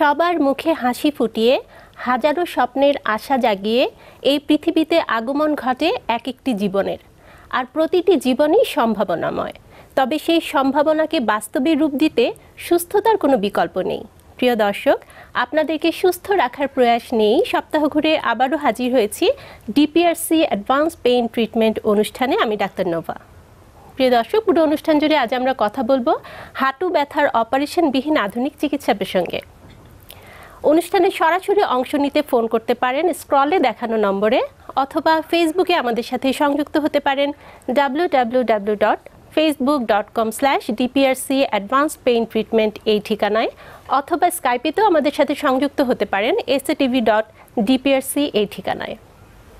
সবার মুখে হাসি ফুটিয়ে হাজারো স্বপ্নের আশা জাগিয়ে এই পৃথিবীতে আগমন ঘটে এক একটি জীবনের আর প্রতিটি জীবনই সম্ভাবনাময় তবে সেই সম্ভাবনাকে বাস্তবে রূপ দিতে সুস্থতার কোনো বিকল্প নেই প্রিয় দর্শক আপনাদেরকে সুস্থ রাখার প্রয়াস নিয়েই সপ্তাহ ঘুরে আবারও হাজির হয়েছি ডিপিআরসি অ্যাডভান্স পেইন ট্রিটমেন্ট অনুষ্ঠানে আমি ডাক্তার নোভা প্রিয় দর্শক পুরো অনুষ্ঠান জুড়ে আজ আমরা কথা বলবো হাঁটু ব্যথার অপারেশনবিহীন আধুনিক চিকিৎসা প্রসঙ্গে অনুষ্ঠানে সরাসরি অংশ নিতে ফোন করতে পারেন স্ক্রলে দেখানো নম্বরে অথবা ফেসবুকে আমাদের সাথে সংযুক্ত হতে পারেন W W W dot Facebook dot com slash DPRC advance pain treatment এই ঠিকানায় অথবা স্কাইপেতেও আমাদের সাথে সংযুক্ত হতে পারেন এ টিভি ডট ডিপিআরসি এই ঠিকানায়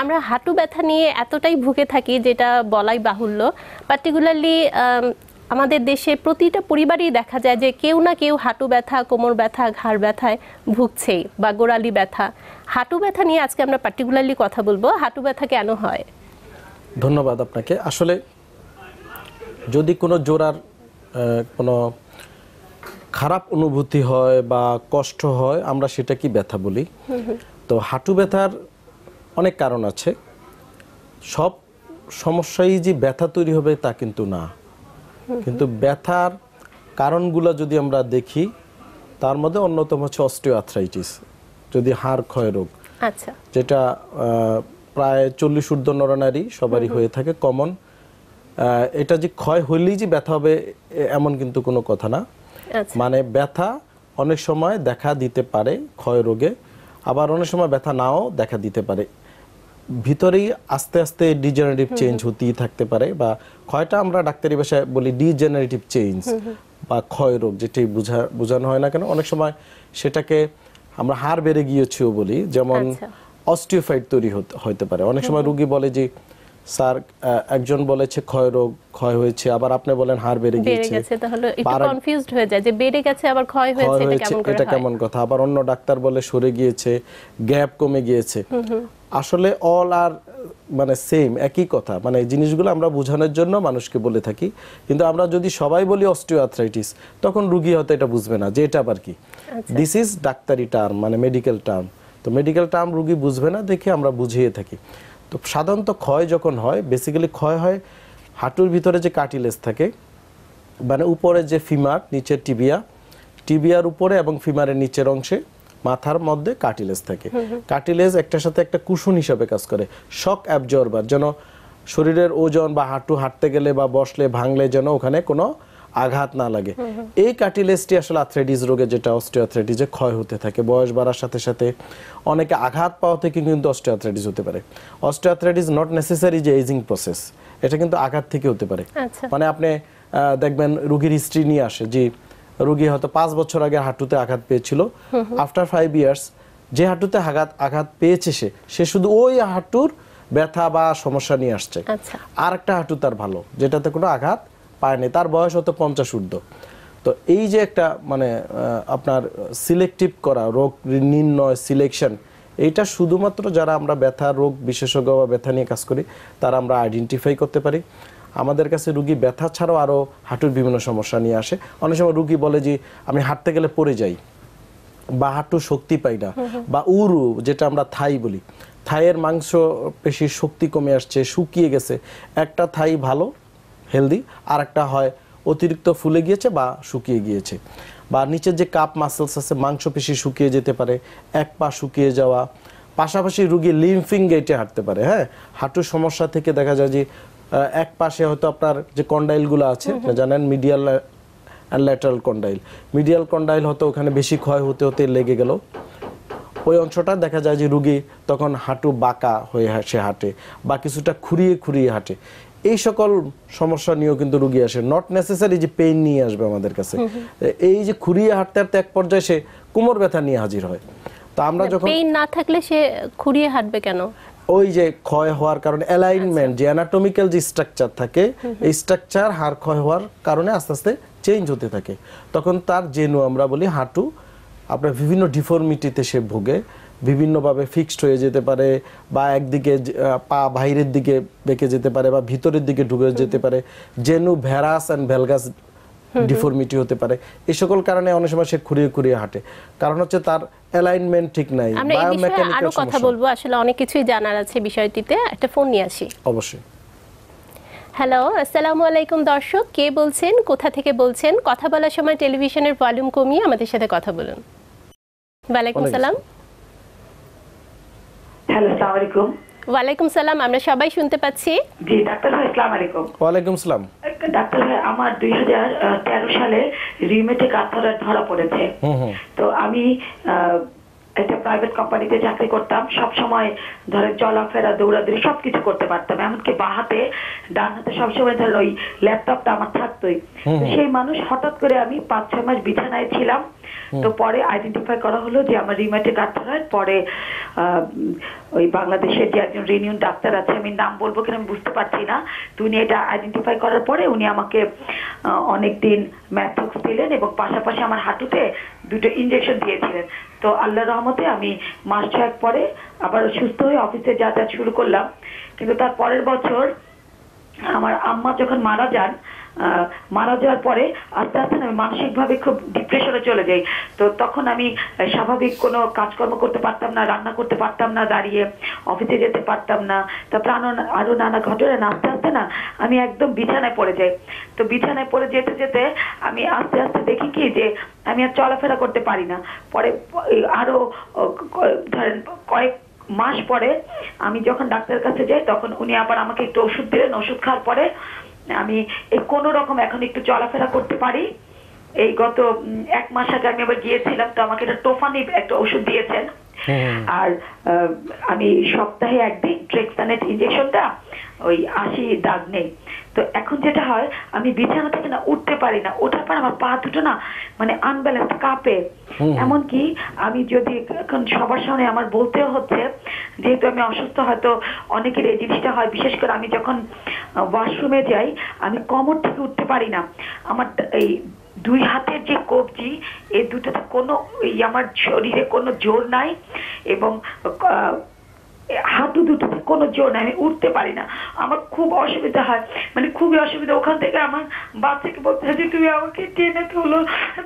আমরা হাঁটু ব্যথা নিয়ে এতটাই ভুগে থাকি যেটা বলাই বাহুল্য পার্টিকুলারলি um, আমাদের দেশে প্রতিটা পরিবারই দেখা যায় যে কেউ না কেউ হাঁটু ব্যথা কোমর ব্যথা ঘাড় ব্যথায় ভুগছেই বা গোড়ালি ব্যথা হাঁটু ব্যথা নিয়ে আজকে আমরা পার্টিকুলারলি কথা বলবো হাঁটু ব্যথা কেন হয় ধন্যবাদ আপনাকে আসলে যদি কোনো জোরার কোনো খারাপ অনুভূতি হয় বা কষ্ট হয় আমরা সেটা কি ব্যথা বলি তো হাঁটু ব্যথার অনেক কারণ আছে সব সমস্যাই যে ব্যথা তৈরি হবে তা কিন্তু না কিন্তু ব্যথার কারণগুলো যদি আমরা দেখি তার মধ্যে অন্যতম হচ্ছে অস্টিওআথ্রাইটিস যদি হাড় ক্ষয় রোগ আচ্ছা যেটা প্রায় চল্লিশ ঊর্ধ্ব নরনারী সবারই হয়ে থাকে কমন এটা যে ক্ষয় হইলেই যে ব্যথা হবে এমন কিন্তু কোনো কথা না আচ্ছা। মানে ব্যথা অনেক সময় দেখা দিতে পারে ক্ষয় রোগে আবার অনেক সময় ব্যথা নাও দেখা দিতে পারে ভিতরেই আস্তে আস্তে ডিজেনারেটিভ চেঞ্জ হতেই থাকতে পারে বা ক্ষয়টা আমরা ডাক্তারি ভাষায় বলি ডিজেনারেটিভ চেঞ্জ বা ক্ষয় রোগ যেটি বোঝা বোঝানো হয় না কেন অনেক সময় সেটাকে আমরা হার বেড়ে গিয়েছিও বলি যেমন অস্টিওফাইড আচ্ছা। তৈরি হতে পারে অনেক সময় রুগী বলে যে স্যার একজন বলেছে ক্ষয় রোগ ক্ষয় হয়েছে আবার আপনি বলেন হাড় বেড়ে গিয়েছে তাহলে একটু কনফিউজড হয়ে যায় যে বেড়ে গেছে আবার ক্ষয় হয়েছে এটা কেমন কথা আবার অন্য ডাক্তার বলে সরে গিয়েছে গ্যাপ কমে গিয়েছে আসলে অল আর মানে সেম একই কথা মানে জিনিসগুলো আমরা বোঝানোর জন্য মানুষকে বলে থাকি কিন্তু আমরা যদি সবাই বলি অস্টিওআথ্রাইটিস তখন রুগী হয়তো এটা বুঝবে না যে এটা আবার কি দিস আচ্ছা। ইজ ডাক্তারি টার্ম মানে মেডিকেল টার্ম তো মেডিকেল টার্ম রুগী বুঝবে না দেখে আমরা বুঝিয়ে থাকি তো সাধারণত ক্ষয় যখন হয় বেসিক্যালি ক্ষয় হয় হাঁটুর ভিতরে যে কাটিলেস থাকে মানে উপরে যে ফিমার নিচের টিবিয়া টিবিয়ার উপরে এবং ফিমারের নিচের অংশে মাথার মধ্যে কার্টিলেজ থাকে কার্টিলেজ একটার সাথে একটা কুশন হিসাবে কাজ করে শক অ্যাবজর্বার যেন শরীরের ওজন বা হাঁটু হাঁটতে গেলে বা বসলে ভাঙলে যেন ওখানে কোনো আঘাত না লাগে এই কার্টিলেজটি আসলে আথ্রেটিস রোগে যেটা অস্টিওথ্রেটিসে ক্ষয় হতে থাকে বয়স বাড়ার সাথে সাথে অনেকে আঘাত পাওয়া থেকে কিন্তু অস্টিওথ্রেটিস হতে পারে অস্টিওথ্রেটিস নট নেসেসারি যে এজিং প্রসেস এটা কিন্তু আঘাত থেকে হতে পারে আচ্ছা। মানে আপনি দেখবেন রুগীর হিস্ট্রি নিয়ে আসে যে রুগী হয়তো পাঁচ বছর আগে হাঁটুতে আঘাত পেয়েছিল আফটার ফাইভ ইয়ার্স যে হাঁটুতে আঘাত আঘাত পেয়েছে সে সে শুধু ওই হাঁটুর ব্যথা বা সমস্যা নিয়ে আসছে আচ্ছা। আর একটা হাঁটু তার ভালো যেটাতে কোনো আঘাত পায়নি তার বয়স হতো পঞ্চাশ ঊর্ধ্ব তো এই যে একটা মানে আপনার সিলেক্টিভ করা রোগ নির্ণয় সিলেকশন এইটা শুধুমাত্র যারা আমরা ব্যথা রোগ বিশেষজ্ঞ বা ব্যথা নিয়ে কাজ করি তারা আমরা আইডেন্টিফাই করতে পারি আমাদের কাছে রুগী ব্যথা ছাড়াও আরও হাঁটুর বিভিন্ন সমস্যা নিয়ে আসে অনেক সময় রুগী বলে যে আমি হাঁটতে গেলে পড়ে যাই বা হাঁটু শক্তি পাই না বা উরু যেটা আমরা থাই বলি থাইয়ের মাংস পেশির শক্তি কমে আসছে শুকিয়ে গেছে একটা থাই ভালো হেলদি আর একটা হয় অতিরিক্ত ফুলে গিয়েছে বা শুকিয়ে গিয়েছে বা নিচের যে কাপ মাসেলস আছে মাংসপেশি শুকিয়ে যেতে পারে এক পা শুকিয়ে যাওয়া পাশাপাশি রুগী লিম্ফিং গেটে হাঁটতে পারে হ্যাঁ হাঁটুর সমস্যা থেকে দেখা যায় যে এক পাশে হয়তো আপনার যে কন্ডাইলগুলো আছে জানেন medial and lateral condyle medial condyle হয়তো ওখানে বেশি ক্ষয় হতে হতে লেগে গেল ওই অংশটা দেখা যায় যে রুগী তখন হাঁটু বাঁকা হয়ে সে হাঁটে বা কিছুটা খুঁড়িয়ে খুঁড়িয়ে হাঁটে এই সকল সমস্যা নিয়েও কিন্তু রুগী আসে নট নেসেসারি যে পেইন নিয়ে আসবে আমাদের কাছে এই যে খুঁড়িয়ে হাঁটতে হাঁটতে এক পর্যায়ে সে কোমর ব্যথা নিয়ে হাজির হয় তা আমরা মানে যখন পেইন না থাকলে সে খুঁড়িয়ে হাঁটবে কেন ওই যে ক্ষয় হওয়ার কারণে অ্যালাইনমেন্ট আচ্ছা। যে অ্যানাটমিক্যাল যে স্ট্রাকচার থাকে এই স্ট্রাকচার হাড় ক্ষয় হওয়ার কারণে আস্তে আস্তে চেঞ্জ হতে থাকে তখন তার জেনু আমরা বলি হাঁটু আপনার বিভিন্ন ডিফর্মিটিতে সে ভোগে বিভিন্নভাবে ফিক্সড হয়ে যেতে পারে বা একদিকে পা বাইরের দিকে বেঁকে যেতে পারে বা ভিতরের দিকে ঢুকে যেতে পারে genu varus and valgus deformity হতে পারে এই সকল কারণে অনেক সময় সে খুঁড়িয়ে খুঁড়িয়ে হাঁটে কারণ হচ্ছে তার অ্যালাইনমেন্ট ঠিক নাই বায়োমেকানিক্যাল আরো কথা বলবো আসলে অনেক কিছুই জানার আছে বিষয়টিতে একটা ফোন নিয়ে আসি অবশ্যই হ্যালো আসসালামু আলাইকুম দর্শক কে বলছেন কোথা থেকে বলছেন কথা বলার সময় টেলিভিশনের ভলিউম কমিয়ে আমাদের সাথে কথা বলুন ওয়ালাইকুম আসসালাম হ্যালো আসসালামু আলাইকুম ওয়ালাইকুম সালাম আমরা সবাই শুনতে পাচ্ছি জি ডাক্তার ভাই আসসালামু আলাইকুম ওয়ালাইকুম সালাম ডাক্তার ভাই আমার 2013 সালে রিউমেটিক আর্থারাইট ধরা পড়েছে তো আমি একটা প্রাইভেট কোম্পানিতে চাকরি করতাম সব সময় ধরে চলাফেরা দৌড়াদৌড়ি সব কিছু করতে পারতাম এমনকি বা হাতে ডান হাতে সবসময় ধরে ওই ল্যাপটপটা আমার থাকতোই সেই মানুষ হঠাৎ করে আমি পাঁচ ছয় মাস বিছানায় ছিলাম তো পরে আইডেন্টিফাই করা হলো যে আমার রিমাটিক আর্থারাইট পরে ওই বাংলাদেশের যে একজন রিনিউন ডাক্তার আছে আমি নাম বলবো কিনা আমি বুঝতে পারছি না তো উনি এটা আইডেন্টিফাই করার পরে উনি আমাকে অনেকদিন ম্যাথক্স দিলেন এবং পাশাপাশি আমার হাঁটুতে দুটো ইঞ্জেকশন দিয়েছিলেন তো আল্লাহ রহমতে আমি মাস ছয়েক পরে আবার সুস্থ হয়ে অফিসে যাতায়াত শুরু করলাম কিন্তু তার পরের বছর আমার আম্মা যখন মারা যান মারা যাওয়ার পরে আস্তে আস্তে আমি মানসিকভাবে খুব ডিপ্রেশনে চলে যাই তো তখন আমি স্বাভাবিক কোনো কাজকর্ম করতে পারতাম না রান্না করতে পারতাম না দাঁড়িয়ে অফিসে যেতে পারতাম না তারপর আরো আরো নানা ঘটনা আস্তে আস্তে না আমি একদম বিছানায় পড়ে যাই তো বিছানায় পড়ে যেতে যেতে আমি আস্তে আস্তে দেখি কি যে আমি আর চলাফেরা করতে পারি না পরে আরো ধরেন কয়েক মাস পরে আমি যখন ডাক্তারের কাছে যাই তখন উনি আবার আমাকে একটু ওষুধ দিলেন ওষুধ খাওয়ার পরে আমি এই কোনো রকম এখন একটু চলাফেরা করতে পারি এই গত এক মাস আগে আমি আবার গিয়েছিলাম তো আমাকে একটা টোফানি একটা ওষুধ দিয়েছেন আর আমি সপ্তাহে একদিন ট্রেক্সানেট ইঞ্জেকশনটা ওই আশি দাগ নেই তো এখন যেটা হয় আমি বিছানা থেকে না উঠতে পারি না ওঠার পর আমার পা দুটো না মানে আনব্যালেন্স কাঁপে এমনকি আমি যদি এখন সবার সামনে আমার বলতে হচ্ছে যেহেতু আমি অসুস্থ হয়তো অনেকের এই জিনিসটা হয় বিশেষ করে আমি যখন ওয়াশরুমে যাই আমি কমর থেকে উঠতে পারি না আমার এই দুই হাতের যে কবজি এই দুটোতে কোনো আমার শরীরে কোনো জোর নাই এবং হাঁটু দুটোতে কোনো জোর নাই আমি উঠতে পারি না আমার খুব অসুবিধা হয় মানে খুবই অসুবিধা ওখান থেকে আমার বাচ্চাকে বলতে হয় যে তুমি আমাকে টেনে তোলো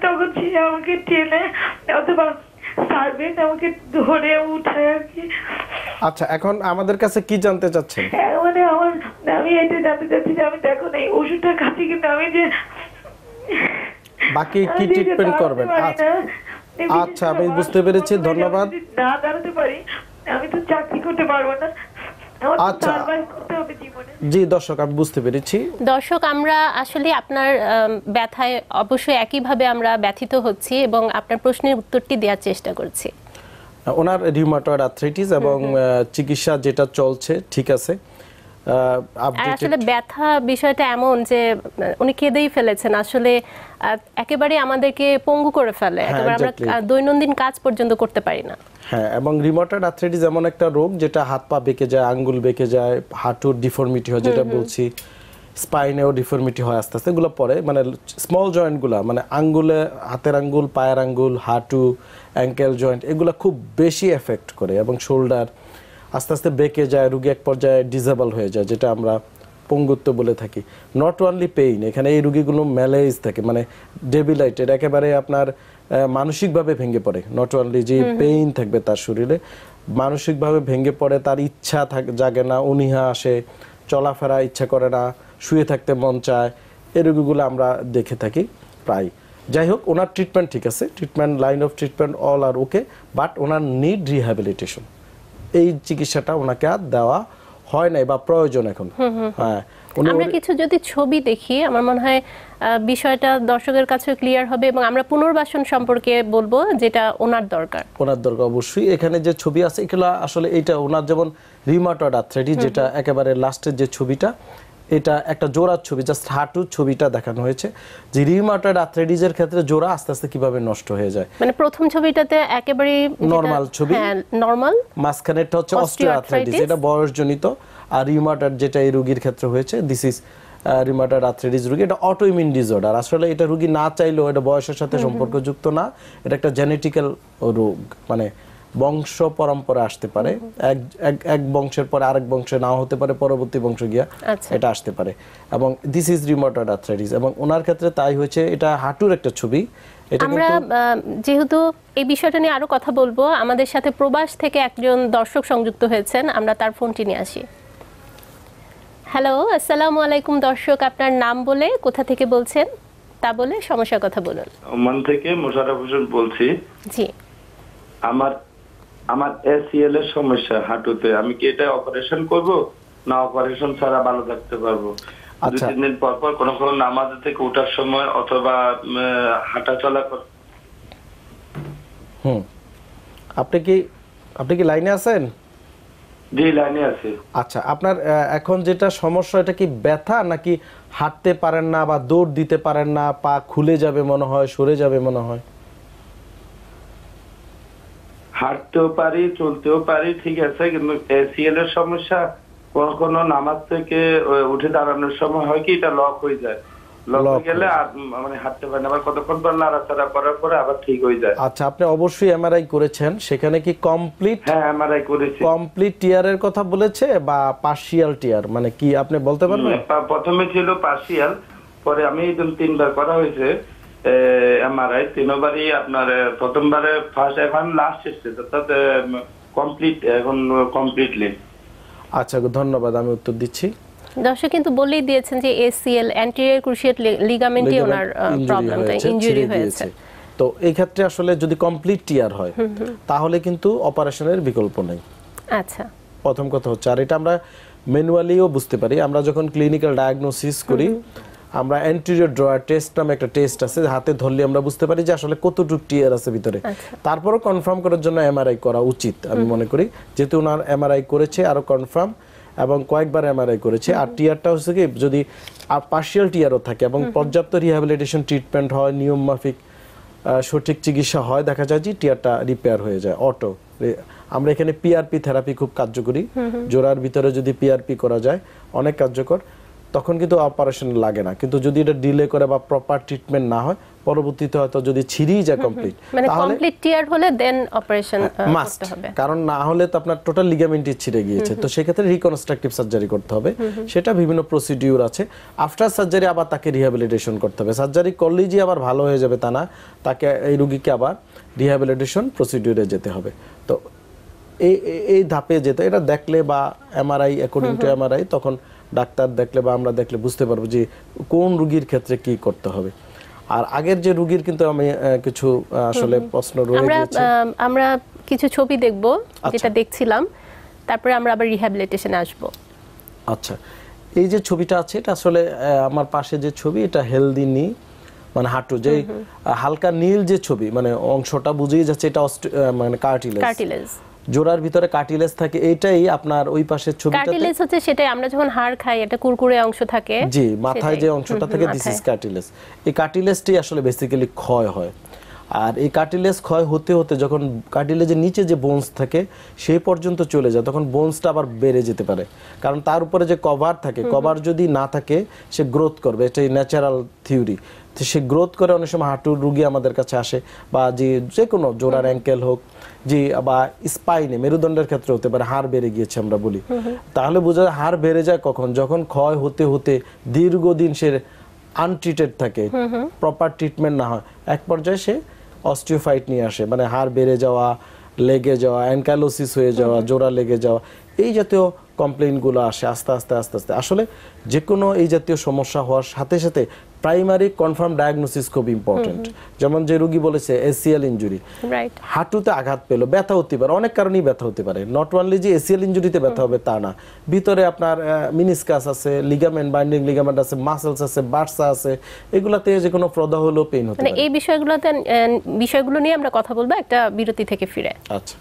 তখন সে আমাকে টেনে অথবা সার্ভেন্ট আমাকে ধরে উঠায় আর কি আচ্ছা এখন আমাদের কাছে কি জানতে চাচ্ছেন মানে আমার আমি এটা জানতে চাচ্ছি যে আমি দেখো না এই ওষুধটা খাচ্ছি কিন্তু আমি যে বাকি কি ট্রিটমেন্ট করবেন আচ্ছা আমি আচ্ছা, বুঝতে পেরেছি ধন্যবাদ না দাঁড়াতে পারি আমি তো চাকরি করতে পারবো না আচ্ছা জি দর্শক আমি বুঝতে পেরেছি দর্শক আমরা আসলে আপনার ব্যথায় অবশ্যই একইভাবে আমরা ব্যথিত হচ্ছি এবং আপনার প্রশ্নের উত্তরটি দেওয়ার চেষ্টা করছি ওনার রিউমাটয়েড আর্থ্রাইটিস এবং চিকিৎসা যেটা চলছে ঠিক আছে আসলে ব্যথা বিষয়টা এমন যে উনি কেঁদেই ফেলেছেন আসলে একেবারে আমাদেরকে পঙ্গু করে ফেলে হ্যাঁ, একেবারে আমরা দৈনন্দিন কাজ পর্যন্ত করতে পারি না হ্যাঁ এবং রিমোটার আর্থ্রাইটিস এমন একটা রোগ যেটা হাত পা বেঁকে যায় আঙ্গুল বেঁকে যায় হাঁটুর ডিফর্মিটি হয় যেটা বলছি স্পাইনেও ডিফর্মিটি হয় আস্তে আস্তে এগুলো পরে মানে স্মল জয়েন্টগুলো মানে আঙ্গুলে হাতের আঙ্গুল পায়ের আঙ্গুল হাঁটু অ্যাঙ্কেল জয়েন্ট এগুলো খুব বেশি এফেক্ট করে এবং শোল্ডার আস্তে আস্তে বেঁকে যায় রুগী এক পর্যায়ে ডিজেবল হয়ে যায় যেটা আমরা পঙ্গুত্ব বলে থাকি নট অনলি পেইন এখানে এই রুগীগুলো ম্যালেজ থাকে মানে ডেবিলাইটেড একেবারে আপনার মানসিকভাবে ভেঙে পড়ে নট অনলি যে পেইন থাকবে তার শরীরে মানসিকভাবে ভেঙে পড়ে তার ইচ্ছা জাগে না অনীহা আসে চলাফেরা ইচ্ছা করে না শুয়ে থাকতে মন চায় এই রুগীগুলো আমরা দেখে থাকি প্রায় যাই হোক ওনার ট্রিটমেন্ট ঠিক আছে treatment line of treatment all are okay but ওনার নিড রিহ্যাবিলিটেশন এই চিকিৎসাটা ওনাকে আর দেওয়া হয় নাই বা প্রয়োজন এখন হ্যাঁ আমরা কিছু যদি ছবি দেখি আমার মনে হয় বিষয়টা দর্শকের কাছে ক্লিয়ার হবে এবং আমরা পুনর্বাসন সম্পর্কে বলবো যেটা ওনার দরকার ওনার দরকার অবশ্যই এখানে যে ছবি আছে এগুলো আসলে এটা ওনার যেমন রিমাটয়েড আর্থ্রাইটিস যেটা একেবারে লাস্টের যে ছবিটা এটা একটা জোড়ার ছবি জাস্ট হাঁটুর ছবিটা দেখানো হয়েছে যে রিউমাটয়েড আর্থ্রাইটিস এর ক্ষেত্রে জোড়া আস্তে আস্তে কিভাবে নষ্ট হয়ে যায় মানে প্রথম ছবিটাতে একেবারে নরমাল ছবি নরমাল হ্যাঁ, মাঝখানেরটা হচ্ছে অস্ট্রিও আর্থ্রাইটিস এটা বয়সজনিত আর রিউমাটয়েড যেটা এই রোগীর ক্ষেত্রে হয়েছে দিস ইজ রিউমাটয়েড আর্থ্রাইটিস রোগী এটা অটোইমিউন ডিসঅর্ডার আসলে এটা রোগী না চাইলেও এটা বয়সের সাথে সম্পর্কযুক্ত না এটা একটা জেনেটিক্যাল রোগ মানে বংশ পরম্পরা আসতে পারে এক এক বংশের পরে আরেক বংশে নাও হতে পারে পরবর্তী বংশ গিয়া আচ্ছা। এটা আসতে পারে এবং দিস ইজ রিমোটয়েড আর্থ্রাইটিস এবং ওনার ক্ষেত্রে তাই হয়েছে এটা হাঁটুর একটা ছবি আমরা যেহেতু এই বিষয়টা নিয়ে আরো কথা বলবো আমাদের সাথে প্রবাস থেকে একজন দর্শক সংযুক্ত হয়েছেন আমরা তার ফোনটি নিয়ে আসি হ্যালো আসসালামু আলাইকুম দর্শক আপনার নাম বলে কোথা থেকে বলছেন তা বলে সমস্যার কথা বলুন ওমান থেকে মোশারফ হোসেন বলছি জি আমার আমার এসিএল এর সমস্যা হাঁটুতে আমি কি এটা অপারেশন করব না অপারেশন ছাড়া ভালো থাকতে পারবো আচ্ছা। তিন দিন পর পর কোনো কোনো নামাজ থেকে ওঠার সময় অথবা হাঁটা চলা হুম আপনি কি আপনি কি লাইনে আছেন জি লাইনে আছি আচ্ছা আপনার এখন যেটা সমস্যা এটা কি ব্যথা নাকি হাঁটতে পারেন না বা দৌড় দিতে পারেন না পা খুলে যাবে মনে হয় সরে যাবে মনে হয় হাঁটতেও পারি চলতেও পারি ঠিক আছে কিন্তু এসিএল এর সমস্যা কখনো নামাজ থেকে উঠে দাঁড়ানোর সময় হয় কি এটা লক হয়ে যায় মানে আচ্ছা, করেছেন সেখানে কি কমপ্লিট হ্যাঁ কমপ্লিট টিয়ার এর কথা বলেছে বা পার্শিয়াল টিয়ার মানে কি আপনি বলতে পারবেন প্রথমে ছিল পার্সিয়াল পরে আমি তিনবার করা হয়েছে এমআরআই তিনবারই আপনার প্রথমবারে ফার্স্ট এখন লাস্ট এসছে অর্থাৎ কমপ্লিট এখন কমপ্লিটলি আচ্ছা ধন্যবাদ আমি উত্তর দিচ্ছি দর্শক কিন্তু বলেই দিয়েছেন যে এসিএল অ্যান্টেরিয়র ক্রুশিয়েট লিগামেন্টে ওনার প্রবলেম ইনজুরি হয়েছে তো এই ক্ষেত্রে আসলে যদি কমপ্লিট টিয়ার হয় তাহলে কিন্তু অপারেশনের বিকল্প নেই আচ্ছা প্রথম কথা হচ্ছে আর এটা আমরা ম্যানুয়ালিও বুঝতে পারি আমরা যখন ক্লিনিক্যাল ডায়াগনোসিস করি আমরা অ্যান্টিরিয়র ড্রয়ার টেস্ট নামে একটা টেস্ট আছে হাতে ধরলে আমরা বুঝতে পারি যে আসলে কতটুকু টিয়ার আছে ভিতরে আচ্ছা। তারপরও কনফার্ম করার জন্য এমআরআই করা উচিত আমি মনে করি যেহেতু ওনার এমআরআই করেছে আরও কনফার্ম এবং কয়েকবার এমআরআই করেছে আর টিয়ারটা হচ্ছে কি যদি পার্শিয়াল টিয়ারও থাকে এবং পর্যাপ্ত রিহ্যাবিলিটেশন ট্রিটমেন্ট হয় নিয়ম মাফিক সঠিক চিকিৎসা হয় দেখা যায় যে টিয়ারটা রিপেয়ার হয়ে যায় অটো আমরা এখানে পিআরপি থেরাপি খুব কার্যকরী জোড়ার ভিতরে যদি পিআরপি করা যায় অনেক কার্যকর তখন কিন্তু অপারেশন লাগে না কিন্তু যদি এটা ডিলে করে বা প্রপার ট্রিটমেন্ট না হয় পরবর্তীতে হয়তো যদি ছিড়েই যায় কমপ্লিট মানে কমপ্লিট টিয়ার হলে দেন অপারেশন হ্যাঁ, করতে হবে কারণ না হলে তো আপনার টোটাল লিগামেন্টই ছিড়ে গিয়েছে তো সেই ক্ষেত্রে রিকনস্ট্রাকটিভ সার্জারি করতে হবে সেটা বিভিন্ন প্রসিডিউর আছে আফটার সার্জারি আবার তাকে রিহ্যাবিলিটেশন করতে হবে সার্জারি করলেই যে আবার ভালো হয়ে যাবে তা না তাকে এই রুগীকে আবার রিহ্যাবিলিটেশন প্রসিডিউরে যেতে হবে তো এই এই ধাপে যেতে এটা দেখলে বা এমআরআই অ্যাকর্ডিং টু এমআরআই তখন ডাক্তার দেখলে বা আমরা দেখলে বুঝতে পারবো যে কোন রুগীর ক্ষেত্রে কি করতে হবে আর আগের যে রুগীর কিন্তু আমি কিছু আসলে প্রশ্ন রয়ে গেছে আমরা কিছু ছবি দেখব আচ্ছা। যেটা দেখছিলাম তারপরে আমরা আবার রিহ্যাবিলিটেশন আসব আচ্ছা এই যে ছবিটা আছে এটা আসলে আমার পাশে যে ছবি এটা হেলদি নি মানে হাঁটু যে হালকা নীল যে ছবি মানে অংশটা বুঝিয়ে যাচ্ছে এটা মানে কার্টিলেজ কার্টিলেজ জোড়ার ভিতরে কার্টিলেজ থাকে এটাই আপনার ওই পাশের ছবিটাতে কার্টিলেজ হচ্ছে সেটাই আমরা যখন হাড় খাই এটা কুরকুরে অংশ থাকে জি মাথায় যে অংশটা থাকে দিস ইজ কার্টিলেজ এই কার্টিলেজটি আসলে বেসিক্যালি ক্ষয় হয় আর এই কার্টিলেজ ক্ষয় হতে হতে যখন কার্টিলেজের নিচে যে বোনস থাকে সেই পর্যন্ত চলে যায় তখন বোনসটা আবার বেড়ে যেতে পারে কারণ তার উপরে যে কভার থাকে কভার যদি না থাকে সে গ্রোথ করবে এটাই ন্যাচারাল থিওরি তো সে গ্রোথ করে অনেক সময় হাঁটুর রুগী আমাদের কাছে আসে বা যে যে কোনো জোড়ার অ্যাঙ্কেল হোক যে বা স্পাইনে মেরুদণ্ডের ক্ষেত্রে হতে পারে হাড় বেড়ে গিয়েছে আমরা বলি তাহলে বোঝা যায় হাড় বেড়ে যায় কখন যখন ক্ষয় হতে হতে দীর্ঘদিন সে আনট্রিটেড থাকে প্রপার ট্রিটমেন্ট না হয় এক পর্যায়ে সে অস্টিওফাইট নিয়ে আসে মানে হাড় বেড়ে যাওয়া লেগে যাওয়া অ্যানকালোসিস হয়ে যাওয়া জোড়া লেগে যাওয়া এই জাতীয় কমপ্লেনগুলো আসে আস্তে আস্তে আস্তে আস্তে আসলে যে কোনো এই জাতীয় সমস্যা হওয়ার সাথে সাথে প্রাইমারি কনফার্ম ডায়াগনোসিস খুব ইম্পর্টেন্ট mm-hmm. যেমন যে রুগী বলেছে এসিএল ইঞ্জুরি হাঁটুতে আঘাত পেলো ব্যথা হতে পারে অনেক কারণেই ব্যথা হতে পারে নট অনলি যে এসিএল ইঞ্জুরিতে ব্যথা mm-hmm. হবে তা না ভিতরে আপনার মিনিসকাস আছে লিগামেন্ট বাইন্ডিং লিগামেন্ট আছে মাসেলস আছে বার্সা আছে এগুলাতে যে কোনো প্রদাহ হলেও পেইন হতে মানে পারে এই বিষয়গুলোতে বিষয়গুলো নিয়ে আমরা কথা বলবো একটা বিরতি থেকে ফিরে আচ্ছা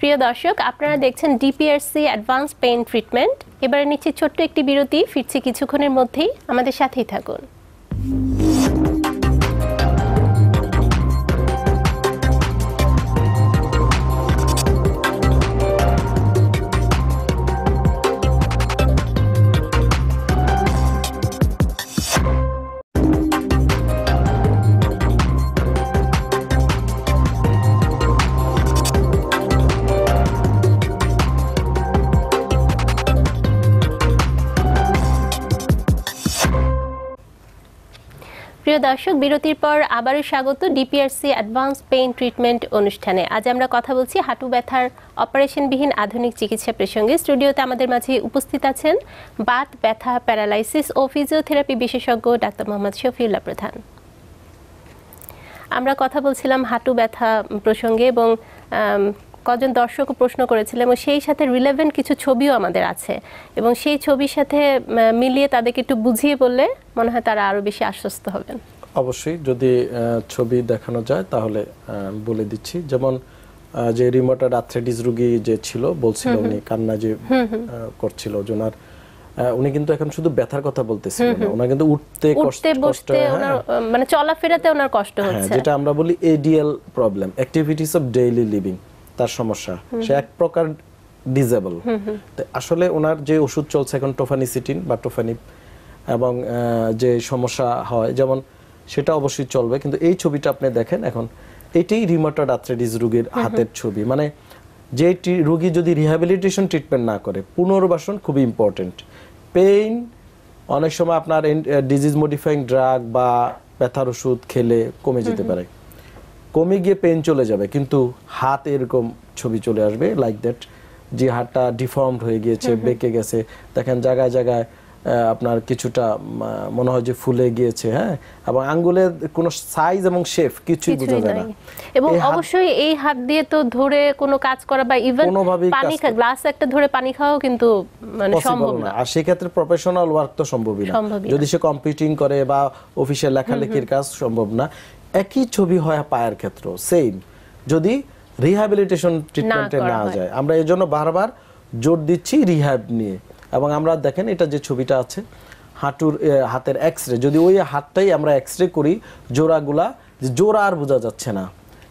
প্রিয় দর্শক আপনারা দেখছেন ডিপিআরসি অ্যাডভান্স পেইন ট্রিটমেন্ট এবারে নিচ্ছে ছোট্ট একটি বিরতি ফিরছি কিছুক্ষণের মধ্যেই আমাদের সাথেই থাকুন প্রিয় দর্শক বিরতির পর আবারও স্বাগত ডিপিআরসি অ্যাডভান্স পেইন ট্রিটমেন্ট অনুষ্ঠানে আজ আমরা কথা বলছি হাঁটু ব্যথার অপারেশনবিহীন আধুনিক চিকিৎসা প্রসঙ্গে স্টুডিওতে আমাদের মাঝে উপস্থিত আছেন বাত ব্যথা প্যারালাইসিস ও ফিজিওথেরাপি বিশেষজ্ঞ ডাক্তার মোহাম্মদ শফিউল্লাহ প্রধান আমরা কথা বলছিলাম হাঁটু ব্যথা প্রসঙ্গে এবং কজন দর্শক প্রশ্ন করেছিল এবং সেই সাথে রিলেভেন্ট কিছু ছবিও আমাদের আছে এবং সেই ছবির সাথে মিলিয়ে তাদেরকে একটু বুঝিয়ে বললে মনে হয় তারা আরও বেশি আশ্বস্ত হবেন অবশ্যই যদি ছবি দেখানো যায় তাহলে বলে দিচ্ছি যেমন যে রিমোটার আর্থ্রাইটিস রুগী যে ছিল বলছিল উনি কান্না যে করছিল ওনার উনি কিন্তু এখন শুধু ব্যথার কথা বলতেছেন ওনার কিন্তু উঠতে কষ্ট কষ্ট হ্যাঁ। মানে চলাফেরাতে ওনার কষ্ট হ্যাঁ, হচ্ছে যেটা আমরা বলি ADL problem activities of daily living তার সমস্যা সে এক প্রকার ডিজেবল আসলে ওনার যে ওষুধ চলছে এখন টোফানিসিটিন বা টোফানিপ এবং যে সমস্যা হয় যেমন সেটা অবশ্যই চলবে কিন্তু এই ছবিটা আপনি দেখেন এখন এটাই রিমোটার আর্থ্রাইটিস রোগীর হাতের ছবি মানে যে রুগী যদি রিহ্যাবিলিটেশন ট্রিটমেন্ট না করে পুনর্বাসন খুবই ইম্পর্টেন্ট পেইন অনেক সময় আপনার ডিজিজ মডিফাইং ড্রাগ বা ব্যথার ওষুধ খেলে কমে যেতে পারে কমে গিয়ে পেন চলে যাবে কিন্তু হাত এরকম ছবি চলে আসবে লাইক দ্যাট যে হাতটা ডিফর্মড হয়ে গিয়েছে বেঁকে গেছে দেখেন জায়গায় জায়গায় আপনার কিছুটা মনে হয় যে ফুলে গিয়েছে হ্যাঁ এবং আঙ্গুলের কোনো সাইজ এবং শেপ কিছুই বোঝা যায় না এবং অবশ্যই এই হাত দিয়ে তো ধরে কোনো কাজ করা বা ইভেন পানি খা গ্লাস একটা ধরে পানি খাওয়াও কিন্তু মানে সম্ভব না আর সেই ক্ষেত্রে প্রফেশনাল ওয়ার্ক তো সম্ভবই না যদি সে কম্পিটিং করে বা অফিসের লেখালেখির কাজ সম্ভব না একই ছবি হয় পায়ের ক্ষেত্র সেম যদি রিহ্যাবিলিটেশন ট্রিটমেন্টে না যায় আমরা এই জন্য বারবার জোর দিচ্ছি রিহ্যাব নিয়ে এবং আমরা দেখেন এটা যে ছবিটা আছে হাঁটুর হাতের এক্স রে যদি ওই হাতটাই আমরা এক্স রে করি জোড়াগুলা জোড়া আর বোঝা যাচ্ছে না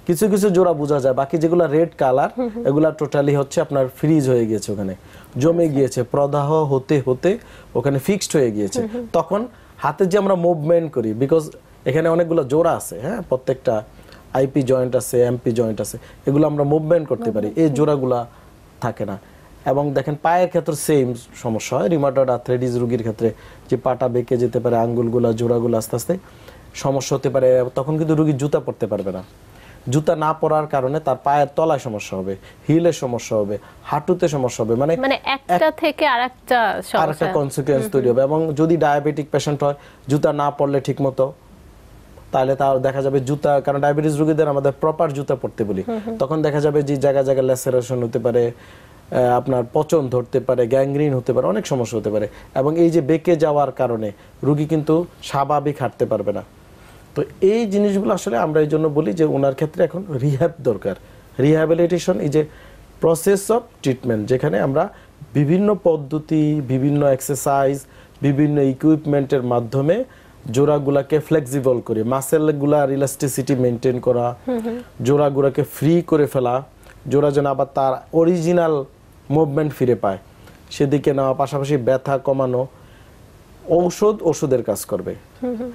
কিছু কিছু জোড়া বোঝা যায় বাকি যেগুলো রেড কালার এগুলা টোটালি হচ্ছে আপনার ফ্রিজ হয়ে গিয়েছে ওখানে জমে আচ্ছা। গিয়েছে প্রদাহ হতে হতে ওখানে ফিক্সড হয়ে গিয়েছে তখন হাতে যে আমরা মুভমেন্ট করি বিকজ এখানে অনেকগুলো জোড়া আছে হ্যাঁ প্রত্যেকটা আইপি জয়েন্ট আছে এমপি জয়েন্ট আছে এগুলো আমরা মুভমেন্ট করতে পারি এই জোড়াগুলা থাকে না এবং দেখেন পায়ের ক্ষেত্রে সেম সমস্যা হয় রিমাটার আর্থ্রাইটিস রোগীর ক্ষেত্রে যে পাটা বেঁকে যেতে পারে আঙ্গুলগুলো জোড়াগুলো আস্তে আস্তে সমস্যা হতে পারে তখন কিন্তু রুগী জুতা পরতে পারবে না জুতা না পরার কারণে তার পায়ের তলায় সমস্যা হবে হিলে সমস্যা হবে হাঁটুতে সমস্যা হবে মানে মানে একটা থেকে আরেকটা সমস্যা আরেকটা কনসিকোয়েন্স তৈরি হবে এবং যদি ডায়াবেটিক পেশেন্ট হয় জুতা না পরলে ঠিকমতো তাহলে তা দেখা যাবে জুতা কারণ ডায়াবেটিস রোগীদের আমাদের প্রপার জুতা পরতে বলি তখন দেখা যাবে যে জায়গা জায়গায় ল্যাসেরেশন হতে পারে আপনার পচন ধরতে পারে গ্যাংগ্রিন হতে পারে অনেক সমস্যা হতে পারে এবং এই যে বেঁকে যাওয়ার কারণে রুগী কিন্তু স্বাভাবিক হাঁটতে পারবে না তো এই জিনিসগুলো আসলে আমরা এই জন্য বলি যে ওনার ক্ষেত্রে এখন রিহ্যাব দরকার রিহ্যাবিলিটেশন এই যে প্রসেস অফ ট্রিটমেন্ট যেখানে আমরা বিভিন্ন পদ্ধতি বিভিন্ন এক্সারসাইজ বিভিন্ন ইকুইপমেন্টের মাধ্যমে জোড়াগুলাকে ফ্লেক্সিবল করে মাসেলগুলা ইলাস্টিসিটি মেনটেন করা জোড়াগুলাকে ফ্রি করে ফেলা জোড়া যেন আবার তার অরিজিনাল মুভমেন্ট ফিরে পায় সেদিকে নেওয়া পাশাপাশি ব্যথা কমানো ঔষধ ওষুধের কাজ করবে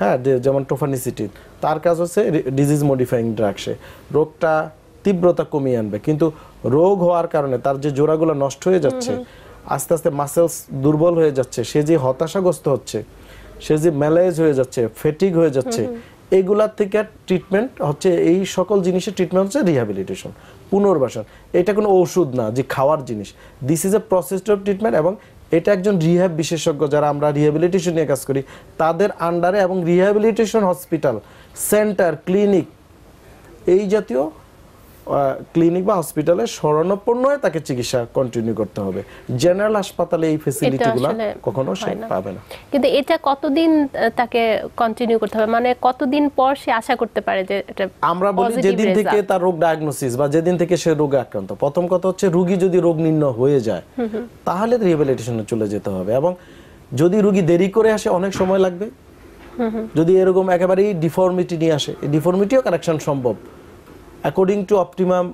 হ্যাঁ যেমন টোফানিসিটি তার কাজ হচ্ছে ডিজিজ মডিফাইং ড্রাগসে রোগটা তীব্রতা কমিয়ে আনবে কিন্তু রোগ হওয়ার কারণে তার যে জোড়াগুলো নষ্ট হয়ে যাচ্ছে আস্তে আস্তে মাসেলস দুর্বল হয়ে যাচ্ছে সে যে হতাশাগ্রস্ত হচ্ছে সে যে ম্যালাইজ হয়ে যাচ্ছে ফেটিক হয়ে যাচ্ছে এগুলার থেকে ট্রিটমেন্ট হচ্ছে এই সকল জিনিসের ট্রিটমেন্ট হচ্ছে রিহ্যাবিলিটেশন পুনর্বাসন এটা কোনো ওষুধ না যে খাওয়ার জিনিস this is a process of treatment এবং এটা একজন রিহ্যাব বিশেষজ্ঞ যারা আমরা রিহ্যাবিলিটেশন নিয়ে কাজ করি তাদের আন্ডারে এবং রিহ্যাবিলিটেশন হসপিটাল সেন্টার ক্লিনিক এই জাতীয় ক্লিনিক বা হসপিটালে শরণাপন্ন হয়ে তাকে চিকিৎসা কন্টিনিউ করতে হবে জেনারেল হাসপাতালে এই ফেসিলিটিগুলো কখনো সে পাবে না কিন্তু এটা কতদিন তাকে কন্টিনিউ করতে হবে মানে কতদিন পর সে আশা করতে পারে যে এটা আমরা বলি যেদিন থেকে তার রোগ ডায়াগনোসিস বা যেদিন থেকে সে রোগে আক্রান্ত প্রথম কথা হচ্ছে রোগী যদি রোগ নির্ণয় হয়ে যায় তাহলে রিহ্যাবিলিটেশনে চলে যেতে হবে এবং যদি রোগী দেরি করে আসে অনেক সময় লাগবে যদি এরকম একেবারেই ডিফর্মিটি নিয়ে আসে ডিফর্মিটিও কারেকশন সম্ভব অ্যাকর্ডিং টু অপটিমাম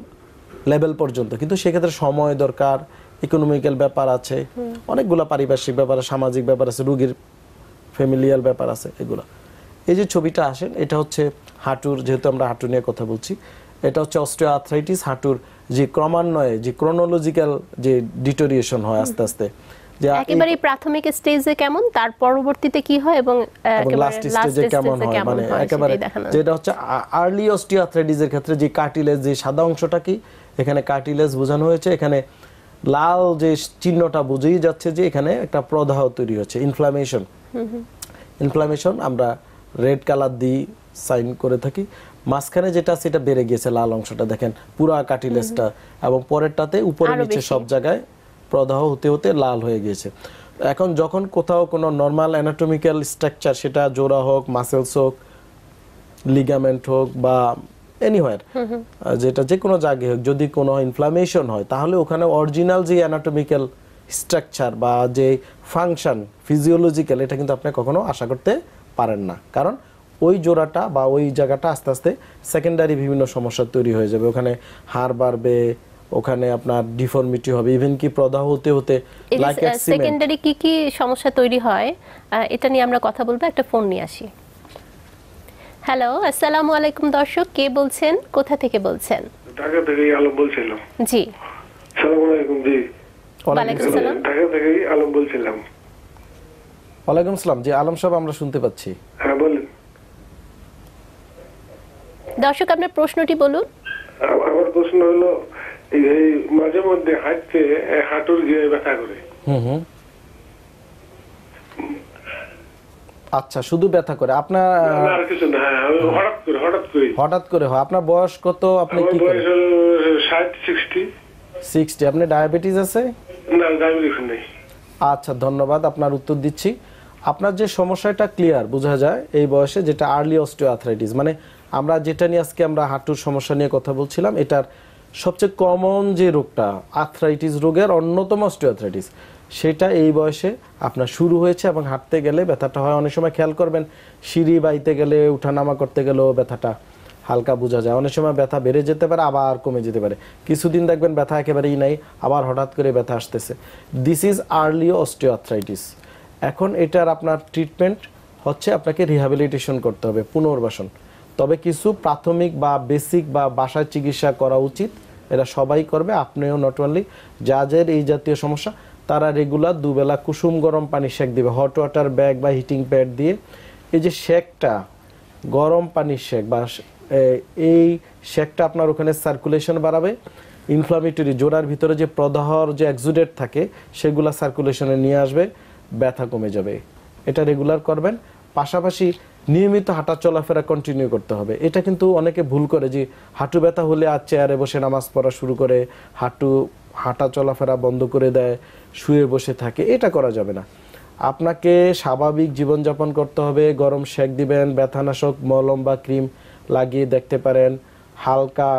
লেভেল পর্যন্ত কিন্তু সেক্ষেত্রে সময় দরকার ইকোনমিক্যাল ব্যাপার আছে অনেকগুলো পারিপার্শ্বিক ব্যাপার সামাজিক ব্যাপার আছে রুগীর ফ্যামিলিয়াল ব্যাপার আছে এগুলো এই যে ছবিটা আসেন এটা হচ্ছে হাঁটুর যেহেতু আমরা হাঁটু নিয়ে কথা বলছি এটা হচ্ছে অস্ট্রিয়া আর্থ্রাইটিস হাঁটুর যে ক্রমান্বয়ে যে ক্রোনোলজিক্যাল যে ডিটোরিয়েশন হয় আস্তে আস্তে একেবারে প্রাথমিক স্টেজে কেমন তার পরবর্তীতে কি হয় এবং লাস্ট স্টেজে কেমন হয় মানে একেবারে যেটা হচ্ছে আর্লি ক্ষেত্রে যে কার্টিলেজ যে সাদা অংশটা কি এখানে কার্টিলেজ বোঝানো হয়েছে এখানে লাল যে চিহ্নটা বুঝেই যাচ্ছে যে এখানে একটা প্রদাহ তৈরি হচ্ছে ইনফ্লামেশন ইনফ্লামেশন আমরা রেড কালার দিয়ে সাইন করে থাকি মাঝখানে যেটা সেটা বেড়ে গিয়েছে লাল অংশটা দেখেন পুরা কাটিলেসটা এবং পরেরটাতে উপরে নিচে সব জায়গায় প্রদাহ হতে হতে লাল হয়ে গিয়েছে এখন যখন কোথাও কোনো নর্মাল অ্যানাটমিক্যাল স্ট্রাকচার সেটা জোড়া হোক মাসেলস হোক লিগামেন্ট হোক বা এনিহোয়ার যেটা যে কোনো জায়গায় হোক যদি কোনো ইনফ্লামেশন হয় তাহলে ওখানে অরিজিনাল যে অ্যানাটমিক্যাল স্ট্রাকচার বা যে ফাংশন ফিজিওলজিক্যাল এটা কিন্তু আপনি কখনো আশা করতে পারেন না কারণ ওই জোড়াটা বা ওই জায়গাটা আস্তে আস্তে সেকেন্ডারি বিভিন্ন সমস্যা তৈরি হয়ে যাবে ওখানে হাড় বাড়বে ওখানে আপনার ডিফর্মিটি হবে ইভেন কি প্রদাহ হতে হতে লাইক সেকেন্ডারি uh, কি কি সমস্যা তৈরি হয় এটা নিয়ে আমরা কথা বলবো একটা ফোন নিয়ে আসি হ্যালো আসসালামু আলাইকুম দর্শক কে বলছেন কোথা থেকে বলছেন ঢাকা থেকে আলম বলছিলাম জি আসসালামু আলাইকুম জি ওয়ালাইকুম আসসালাম ঢাকা থেকে আলম বলছিলাম ওয়ালাইকুম আসসালাম জি আলম সাহেব আমরা শুনতে পাচ্ছি হ্যাঁ বলেন দর্শক আপনার প্রশ্নটি বলুন আমার প্রশ্ন হলো মাঝে মধ্যে হাঁটতে হাঁটুর গিয়ে ব্যথা করে হুম আচ্ছা শুধু ব্যথা করে আপনার হ্যাঁ, হঠাৎ করে হঠাৎ করে হঠাৎ করে হয় আপনার বয়স কত আপনি কি করেন 60 60 হ্যাঁ, আপনি ডায়াবেটিস আছে না ডায়াবেটিস নেই আচ্ছা ধন্যবাদ আপনার উত্তর দিচ্ছি আপনার যে সমস্যাটা ক্লিয়ার বোঝা যায় এই বয়সে যেটা আর্লি অস্টিওআর্থ্রাইটিস মানে আমরা যেটা নিয়ে আজকে আমরা হাঁটুর সমস্যা নিয়ে কথা বলছিলাম এটার সবচেয়ে কমন যে রোগটা আর্থ্রাইটিস রোগের অন্যতম অস্টিওথ্রাইটিস সেটা এই বয়সে আপনার শুরু হয়েছে এবং হাঁটতে গেলে ব্যথাটা হয় অনেক সময় খেয়াল করবেন সিঁড়ি বাইতে গেলে উঠানামা করতে গেলেও ব্যথাটা হালকা বোঝা যায় অনেক সময় ব্যথা বেড়ে যেতে পারে আবার কমে যেতে পারে কিছুদিন দেখবেন ব্যথা একেবারেই নাই আবার হঠাৎ করে ব্যথা আসতেছে দিস ইজ আর্লি অস্টিওআর্থ্রাইটিস এখন এটার আপনার ট্রিটমেন্ট হচ্ছে আপনাকে রিহ্যাবিলিটেশন করতে হবে পুনর্বাসন তবে কিছু প্রাথমিক বা বেসিক বা বাসায় চিকিৎসা করা উচিত এরা সবাই করবে আপনিও নট অনলি যাদের এই জাতীয় সমস্যা তারা রেগুলার দুবেলা কুসুম গরম পানি শেক দিবে হট ওয়াটার ব্যাগ বা হিটিং প্যাড দিয়ে এই যে শেকটা গরম পানির শেক বা এই শেকটা আপনার ওখানে সার্কুলেশন বাড়াবে ইনফ্লামেটরি জোড়ার ভিতরে যে প্রদাহর যে অ্যাক্সুডেট থাকে সেগুলা সার্কুলেশনে নিয়ে আসবে ব্যথা কমে যাবে এটা রেগুলার করবেন পাশাপাশি নিয়মিত হাঁটা চলাফেরা কন্টিনিউ করতে হবে এটা কিন্তু অনেকে ভুল করে যে হাঁটু ব্যথা হলে আর চেয়ারে বসে নামাজ পড়া শুরু করে হাঁটু হাঁটা চলাফেরা বন্ধ করে দেয় শুয়ে বসে থাকে এটা করা যাবে না আপনাকে স্বাভাবিক জীবনযাপন করতে হবে গরম শেক দিবেন ব্যথানাশক মলম বা ক্রিম লাগিয়ে দেখতে পারেন হালকা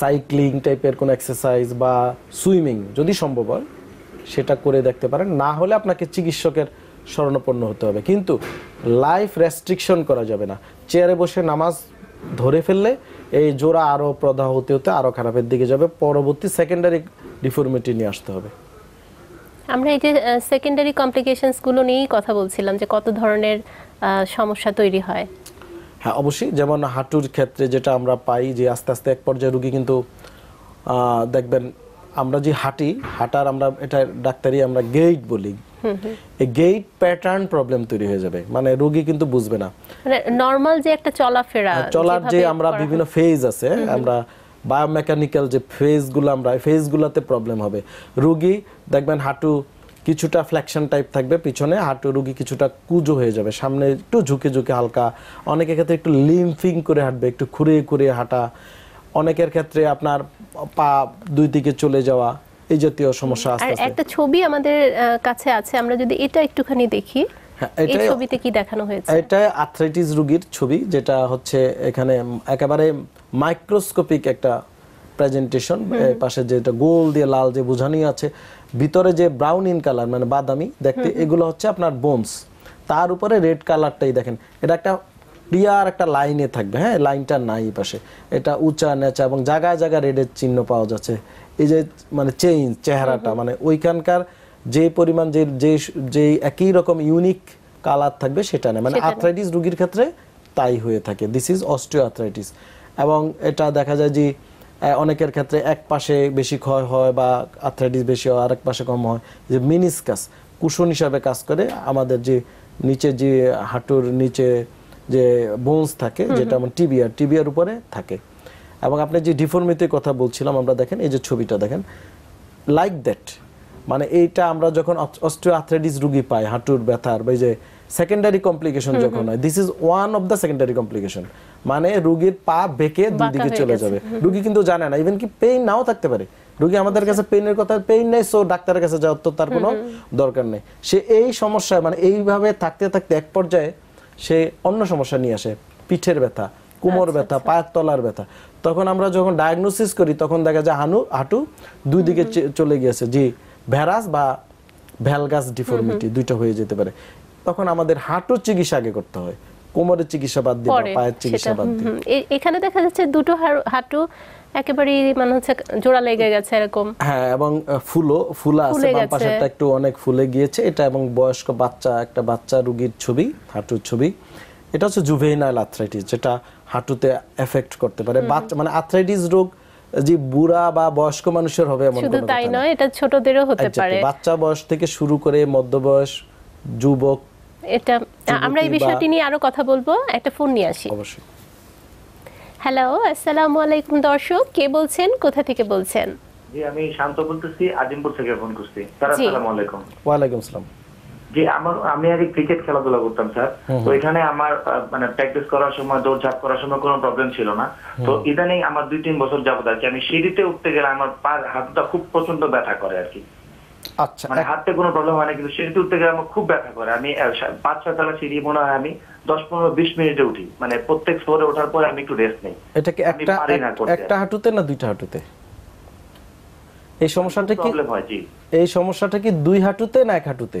সাইক্লিং টাইপের কোনো এক্সারসাইজ বা সুইমিং যদি সম্ভব হয় সেটা করে দেখতে পারেন না হলে আপনাকে চিকিৎসকের স্মরণাপন্ন হতে হবে কিন্তু লাইফ রেস্ট্রিকশন করা যাবে না চেয়ারে বসে নামাজ ধরে ফেললে এই জোড়া আরও প্রদাহ হতে হতে আরও খারাপের দিকে যাবে পরবর্তী সেকেন্ডারি ডিফর্মিটি নিয়ে আসতে হবে আমরা এই যে সেকেন্ডারি কমপ্লিকেশনসগুলো নিয়েই কথা বলছিলাম যে কত ধরনের সমস্যা তৈরি হয় হ্যাঁ অবশ্যই যেমন হাঁটুর ক্ষেত্রে যেটা আমরা পাই যে আস্তে আস্তে এক পর্যায়ে রুগী কিন্তু দেখবেন আমরা যে হাঁটি হাঁটার আমরা এটা ডাক্তারি আমরা গেইট বলি এই প্যাটার্ন প্রবলেম তৈরি হয়ে যাবে মানে রোগী কিন্তু বুঝবে না নরমাল মানে যে একটা চলাফেরা হ্যাঁ, চলার যে আমরা বিভিন্ন ফেজ আছে আমরা বায়োমেকানিক্যাল যে ফেজগুলো আমরা ফেজগুলোতে প্রবলেম হবে রোগী দেখবেন হাঁটু কিছুটা ফ্ল্যাকশন টাইপ থাকবে পিছনে হাঁটু রুগী কিছুটা কুজো হয়ে যাবে সামনে একটু ঝুঁকে ঝুঁকে হালকা অনেকের ক্ষেত্রে একটু লিমফিং করে হাঁটবে একটু খুঁড়িয়ে খুঁড়িয়ে হাঁটা অনেকের ক্ষেত্রে আপনার পা দুই দিকে চলে যাওয়া এই জাতীয় সমস্যা আছে একটা ছবি আমাদের কাছে আছে আমরা যদি এটা একটুখানি দেখি হ্যাঁ, এই ছবিতে কি দেখানো হয়েছে এটা আর্থ্রাইটিস রোগীর ছবি যেটা হচ্ছে এখানে একেবারে মাইক্রোস্কোপিক একটা প্রেজেন্টেশন পাশে যেটা গোল দিয়ে লাল যে বোঝানি আছে ভিতরে যে ব্রাউন ইন কালার মানে বাদামি দেখতে এগুলো হচ্ছে আপনার বোনস তার উপরে রেড কালারটাই দেখেন এটা একটা ক্লিয়ার একটা লাইনে থাকবে হ্যাঁ লাইনটা নাই পাশে এটা উঁচা নেচা এবং জায়গায় জায়গায় রেডের চিহ্ন পাওয়া যাচ্ছে এই যে মানে চেঞ্জ চেহারাটা মানে ওইখানকার যে পরিমাণ যে যে একই রকম ইউনিক কালার থাকবে সেটা না মানে আর্থ্রাইটিস রোগীর ক্ষেত্রে তাই হয়ে থাকে দিস ইজ অস্টিওআর্থ্রাইটিস এবং এটা দেখা যায় যে অনেকের ক্ষেত্রে এক পাশে বেশি ক্ষয় হয় বা আর্থ্রাইটিস বেশি হয় আরেক পাশে কম হয় যে মিনিসকাস কুশন হিসাবে কাজ করে আমাদের যে নিচে যে হাঁটুর নিচে যে বোনস থাকে যেটা আমার টিবিয়ার টিবিয়ার উপরে থাকে এবং আপনি যে ডিফর্মিটির কথা বলছিলাম আমরা দেখেন এই যে ছবিটা দেখেন লাইক দ্যাট মানে এইটা আমরা যখন অস্ট্রিও রোগী রুগী পাই হাঁটুর ব্যথার বা যে সেকেন্ডারি কমপ্লিকেশন যখন হয় this is one of the secondary complication মানে রুগীর পা বেঁকে দুই দিকে চলে যাবে রুগী কিন্তু জানে না ইভেন কি পেইন নাও থাকতে পারে রুগী আমাদের কাছে পেইনের আচ্ছা। কথা পেইন নেই সো ডাক্তারের কাছে যাও তো তার কোনো দরকার নেই সে এই সমস্যায় মানে এইভাবে থাকতে থাকতে এক পর্যায়ে সে অন্য সমস্যা নিয়ে আসে পিঠের ব্যথা কোমর আচ্ছা, ব্যথা আচ্ছা। পায়ের তলার ব্যথা তখন আমরা যখন ডায়াগনোসিস করি তখন দেখা যায় হানু হাঁটু দুই দিকে চলে গিয়েছে জি ভ্যারাস বা ভ্যালগাস ডিফর্মিটি দুইটা হয়ে যেতে পারে তখন আমাদের হাঁটুর চিকিৎসা আগে করতে হয় কোমরের চিকিৎসা বাদ দিয়ে পায়ের চিকিৎসা বাদ দিয়ে এখানে দেখা যাচ্ছে দুটো হাঁটু একেবারে মানে হচ্ছে জোড়া লেগে গেছে এরকম হ্যাঁ এবং ফুলো ফুলা আছে বাম পাশেরটা একটু অনেক ফুলে গিয়েছে এটা এবং বয়স্ক বাচ্চা একটা বাচ্চা রোগীর ছবি হাঁটুর ছবি এটা হচ্ছে জুভেনাইল আর্থ্রাইটিস যেটা হাঁটুতে এফেক্ট করতে পারে বাচ্চা মানে আর্থ্রাইটিস রোগ যে বুড়া বা বয়স্ক মানুষের হবে এমন শুধু তাই নয় এটা ছোটদেরও হতে পারে বাচ্চা বয়স থেকে শুরু করে মধ্য বয়স যুবক এটা আমরা এই বিষয়টি নিয়ে আরো কথা বলবো একটা ফোন নিয়ে আসি অবশ্যই হ্যালো আসসালামু আলাইকুম দর্শক কে বলছেন কোথা থেকে বলছেন জি আমি শান্ত বলতেছি আজিমপুর থেকে ফোন করছি আসসালামু আলাইকুম ওয়া আলাইকুম আসসালাম যে আমার আমি আগে ক্রিকেট খেলাধুলা করতাম স্যার তো এখানে আমার মানে প্র্যাকটিস করার সময় দৌড়ঝাঁপ করার সময় কোনো প্রবলেম ছিল না তো ইদানিং আমার দুই তিন বছর যাবত আর কি আমি সিঁড়িতে উঠতে গেলে আমার পা হাতটা খুব প্রচন্ড ব্যথা করে আর কি আচ্ছা মানে হাতে কোনো প্রবলেম হয় না কিন্তু সিঁড়িতে উঠতে গেলে আমার খুব ব্যথা করে আমি পাঁচ ছয়তলা সিঁড়ি মনে হয় আমি দশ পনেরো বিশ মিনিটে উঠি মানে প্রত্যেক ফ্লোরে ওঠার পর আমি একটু রেস্ট নেই এটা কি একটা একটা হাঁটুতে না দুইটা হাঁটুতে এই সমস্যাটা কি এই সমস্যাটা কি দুই হাঁটুতে না এক হাঁটুতে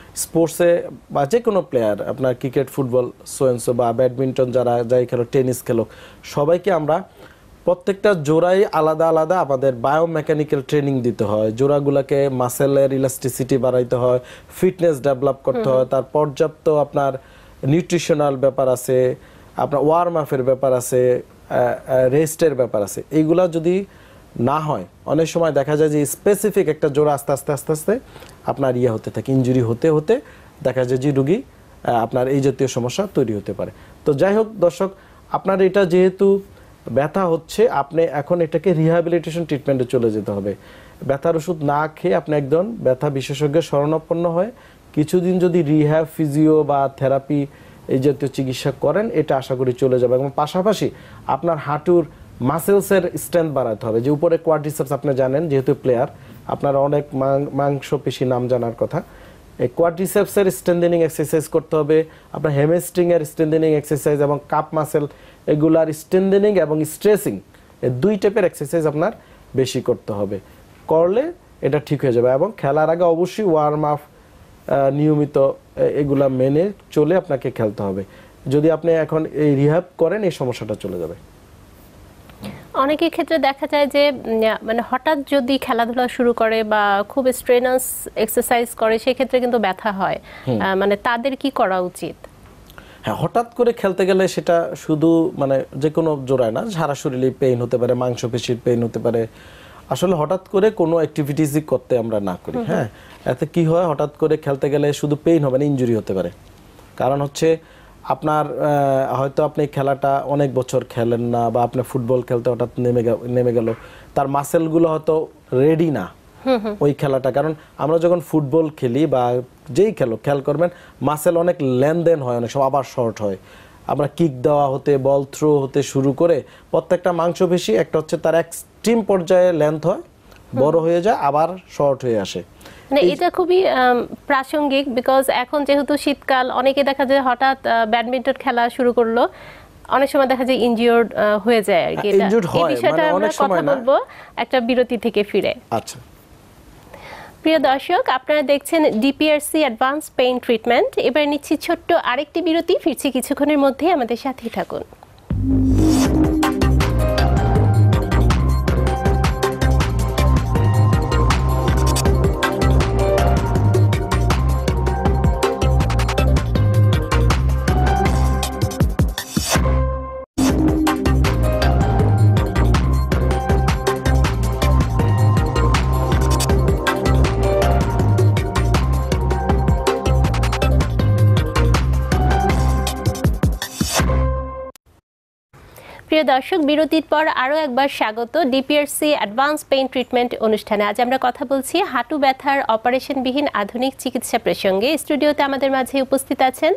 স্পোর্টসে বা যে কোনো প্লেয়ার আপনার ক্রিকেট ফুটবল সোয়েন্সো বা ব্যাডমিন্টন যারা যাই খেলো টেনিস খেলো সবাইকে আমরা প্রত্যেকটা জোড়াই আলাদা আলাদা আমাদের বায়োমেকানিক্যাল ট্রেনিং দিতে হয় জোড়াগুলোকে মাসেলের ইলাস্টিসিটি বাড়াইতে হয় ফিটনেস ডেভেলপ করতে হয় তার পর্যাপ্ত আপনার নিউট্রিশনাল ব্যাপার আছে আপনার ওয়ার্ম আপের ব্যাপার আছে রেস্টের ব্যাপার আছে এইগুলা যদি না হয় অনেক সময় দেখা যায় যে স্পেসিফিক একটা জোর আস্তে আস্তে আস্তে আস্তে আপনার ইয়ে হতে থাকে ইঞ্জুরি হতে হতে দেখা যায় যে রুগী আপনার এই জাতীয় সমস্যা তৈরি হতে পারে তো যাই হোক দর্শক আপনার এটা যেহেতু ব্যথা হচ্ছে আপনি এখন এটাকে রিহ্যাবিলিটেশন ট্রিটমেন্টে চলে যেতে হবে ব্যথার ওষুধ না খেয়ে আপনি একজন ব্যথা বিশেষজ্ঞের শরণাপন্ন হয়ে কিছুদিন যদি রিহ্যাব ফিজিও বা থেরাপি এই জাতীয় চিকিৎসা করেন এটা আশা করি চলে যাবে এবং পাশাপাশি আপনার হাঁটুর মাসেলসের স্ট্রেংথ বাড়াতে হবে যে উপরে কোয়াড্রিসেপস আপনি জানেন যেহেতু প্লেয়ার আপনার অনেক মাংস পেশি নাম জানার কথা এই কোয়াড্রিসেপসের স্ট্রেন্দেনিং এক্সারসাইজ করতে হবে আপনার হেমেস্ট্রিংয়ের স্ট্রেন্দেনিং এক্সারসাইজ এবং কাপ মাসেল এগুলার স্ট্রেন্দেনিং এবং স্ট্রেসিং এই দুই টাইপের এক্সারসাইজ আপনার বেশি করতে হবে করলে এটা ঠিক হয়ে যাবে এবং খেলার আগে অবশ্যই ওয়ার্ম আপ নিয়মিত এগুলা মেনে চলে আপনাকে খেলতে হবে যদি আপনি এখন এই রিহাব করেন এই সমস্যাটা চলে যাবে অনেকের ক্ষেত্রে দেখা যায় যে মানে হঠাৎ যদি খেলাধুলা শুরু করে বা খুব স্ট্রেনাস এক্সারসাইজ করে সেক্ষেত্রে কিন্তু ব্যথা হয় মানে তাদের কি করা উচিত হ্যাঁ হঠাৎ করে খেলতে গেলে সেটা শুধু মানে যে কোনো জোড়ায় না সারা শরীরে পেইন হতে পারে মাংসপেশির পেইন হতে পারে আসলে হঠাৎ করে কোনো অ্যাক্টিভিটিসই করতে আমরা না করি হ্যাঁ এতে কি হয় হঠাৎ করে খেলতে গেলে শুধু পেইন হবে না ইঞ্জুরি হতে পারে কারণ হচ্ছে আপনার হয়তো আপনি খেলাটা অনেক বছর খেলেন না বা আপনি ফুটবল খেলতে হঠাৎ নেমে নেমে গেল তার মাসেলগুলো হয়তো রেডি না ওই খেলাটা কারণ আমরা যখন ফুটবল খেলি বা যেই খেলো খেয়াল করবেন মাসেল অনেক লেনদেন হয় অনেক সব আবার শর্ট হয় আমরা কিক দেওয়া হতে বল থ্রো হতে শুরু করে প্রত্যেকটা বেশি একটা হচ্ছে তার এক্সট্রিম পর্যায়ে লেন্থ হয় বড় হয়ে যায় আবার শর্ট হয়ে আসে মানে এটা খুবই প্রাসঙ্গিক বিকজ এখন যেহেতু শীতকাল অনেকে দেখা যায় হঠাৎ ব্যাডমিন্টন খেলা শুরু করলো অনেক সময় দেখা যায় ইনজিওর্ড হয়ে যায় আর কি এই বিষয়টা মানে আমরা কথা বলবো একটা বিরতি থেকে ফিরে আচ্ছা প্রিয় দর্শক আপনারা দেখছেন ডিপিআরসি অ্যাডভান্স পেইন ট্রিটমেন্ট এবার নিচ্ছি ছোট্ট আরেকটি বিরতি ফিরছি কিছুক্ষণের মধ্যেই আমাদের সাথেই থাকুন প্রিয় দর্শক বিরতির পর আরও একবার স্বাগত ডিপিআরসি অ্যাডভান্স পেইন ট্রিটমেন্ট অনুষ্ঠানে আজ আমরা কথা বলছি হাঁটু ব্যথার অপারেশনবিহীন আধুনিক চিকিৎসা প্রসঙ্গে স্টুডিওতে আমাদের মাঝে উপস্থিত আছেন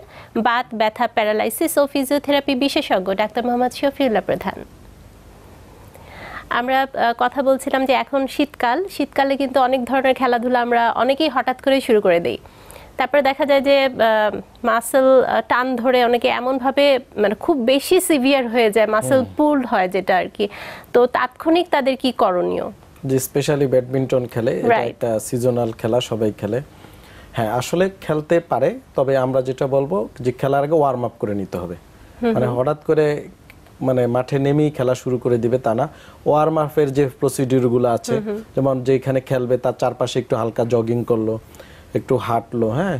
বাত ব্যথা প্যারালাইসিস ও ফিজিওথেরাপি বিশেষজ্ঞ ডাক্তার মোহাম্মদ শফিউল্লাহ প্রধান আমরা কথা বলছিলাম যে এখন শীতকাল শীতকালে কিন্তু অনেক ধরনের খেলাধুলা আমরা অনেকেই হঠাৎ করে শুরু করে দিই তারপরে দেখা যায় যে মাসেল টান ধরে অনেকে এমনভাবে মানে খুব বেশি সিভিয়ার হয়ে যায় মাসেল পুল হয় যেটা আর কি তো তাৎক্ষণিক তাদের কি করণীয় যে স্পেশালি ব্যাডমিন্টন খেলে এটা একটা সিজনাল খেলা সবাই খেলে হ্যাঁ আসলে খেলতে পারে তবে আমরা যেটা বলবো যে খেলার আগে ওয়ার্ম আপ করে নিতে হবে মানে হঠাৎ করে মানে মাঠে নেমেই খেলা শুরু করে দিবে তা না ওয়ার্ম আপের যে প্রসিডিউরগুলো আছে যেমন যেখানে খেলবে তার চারপাশে একটু হালকা জগিং করলো একটু হাঁটলো হ্যাঁ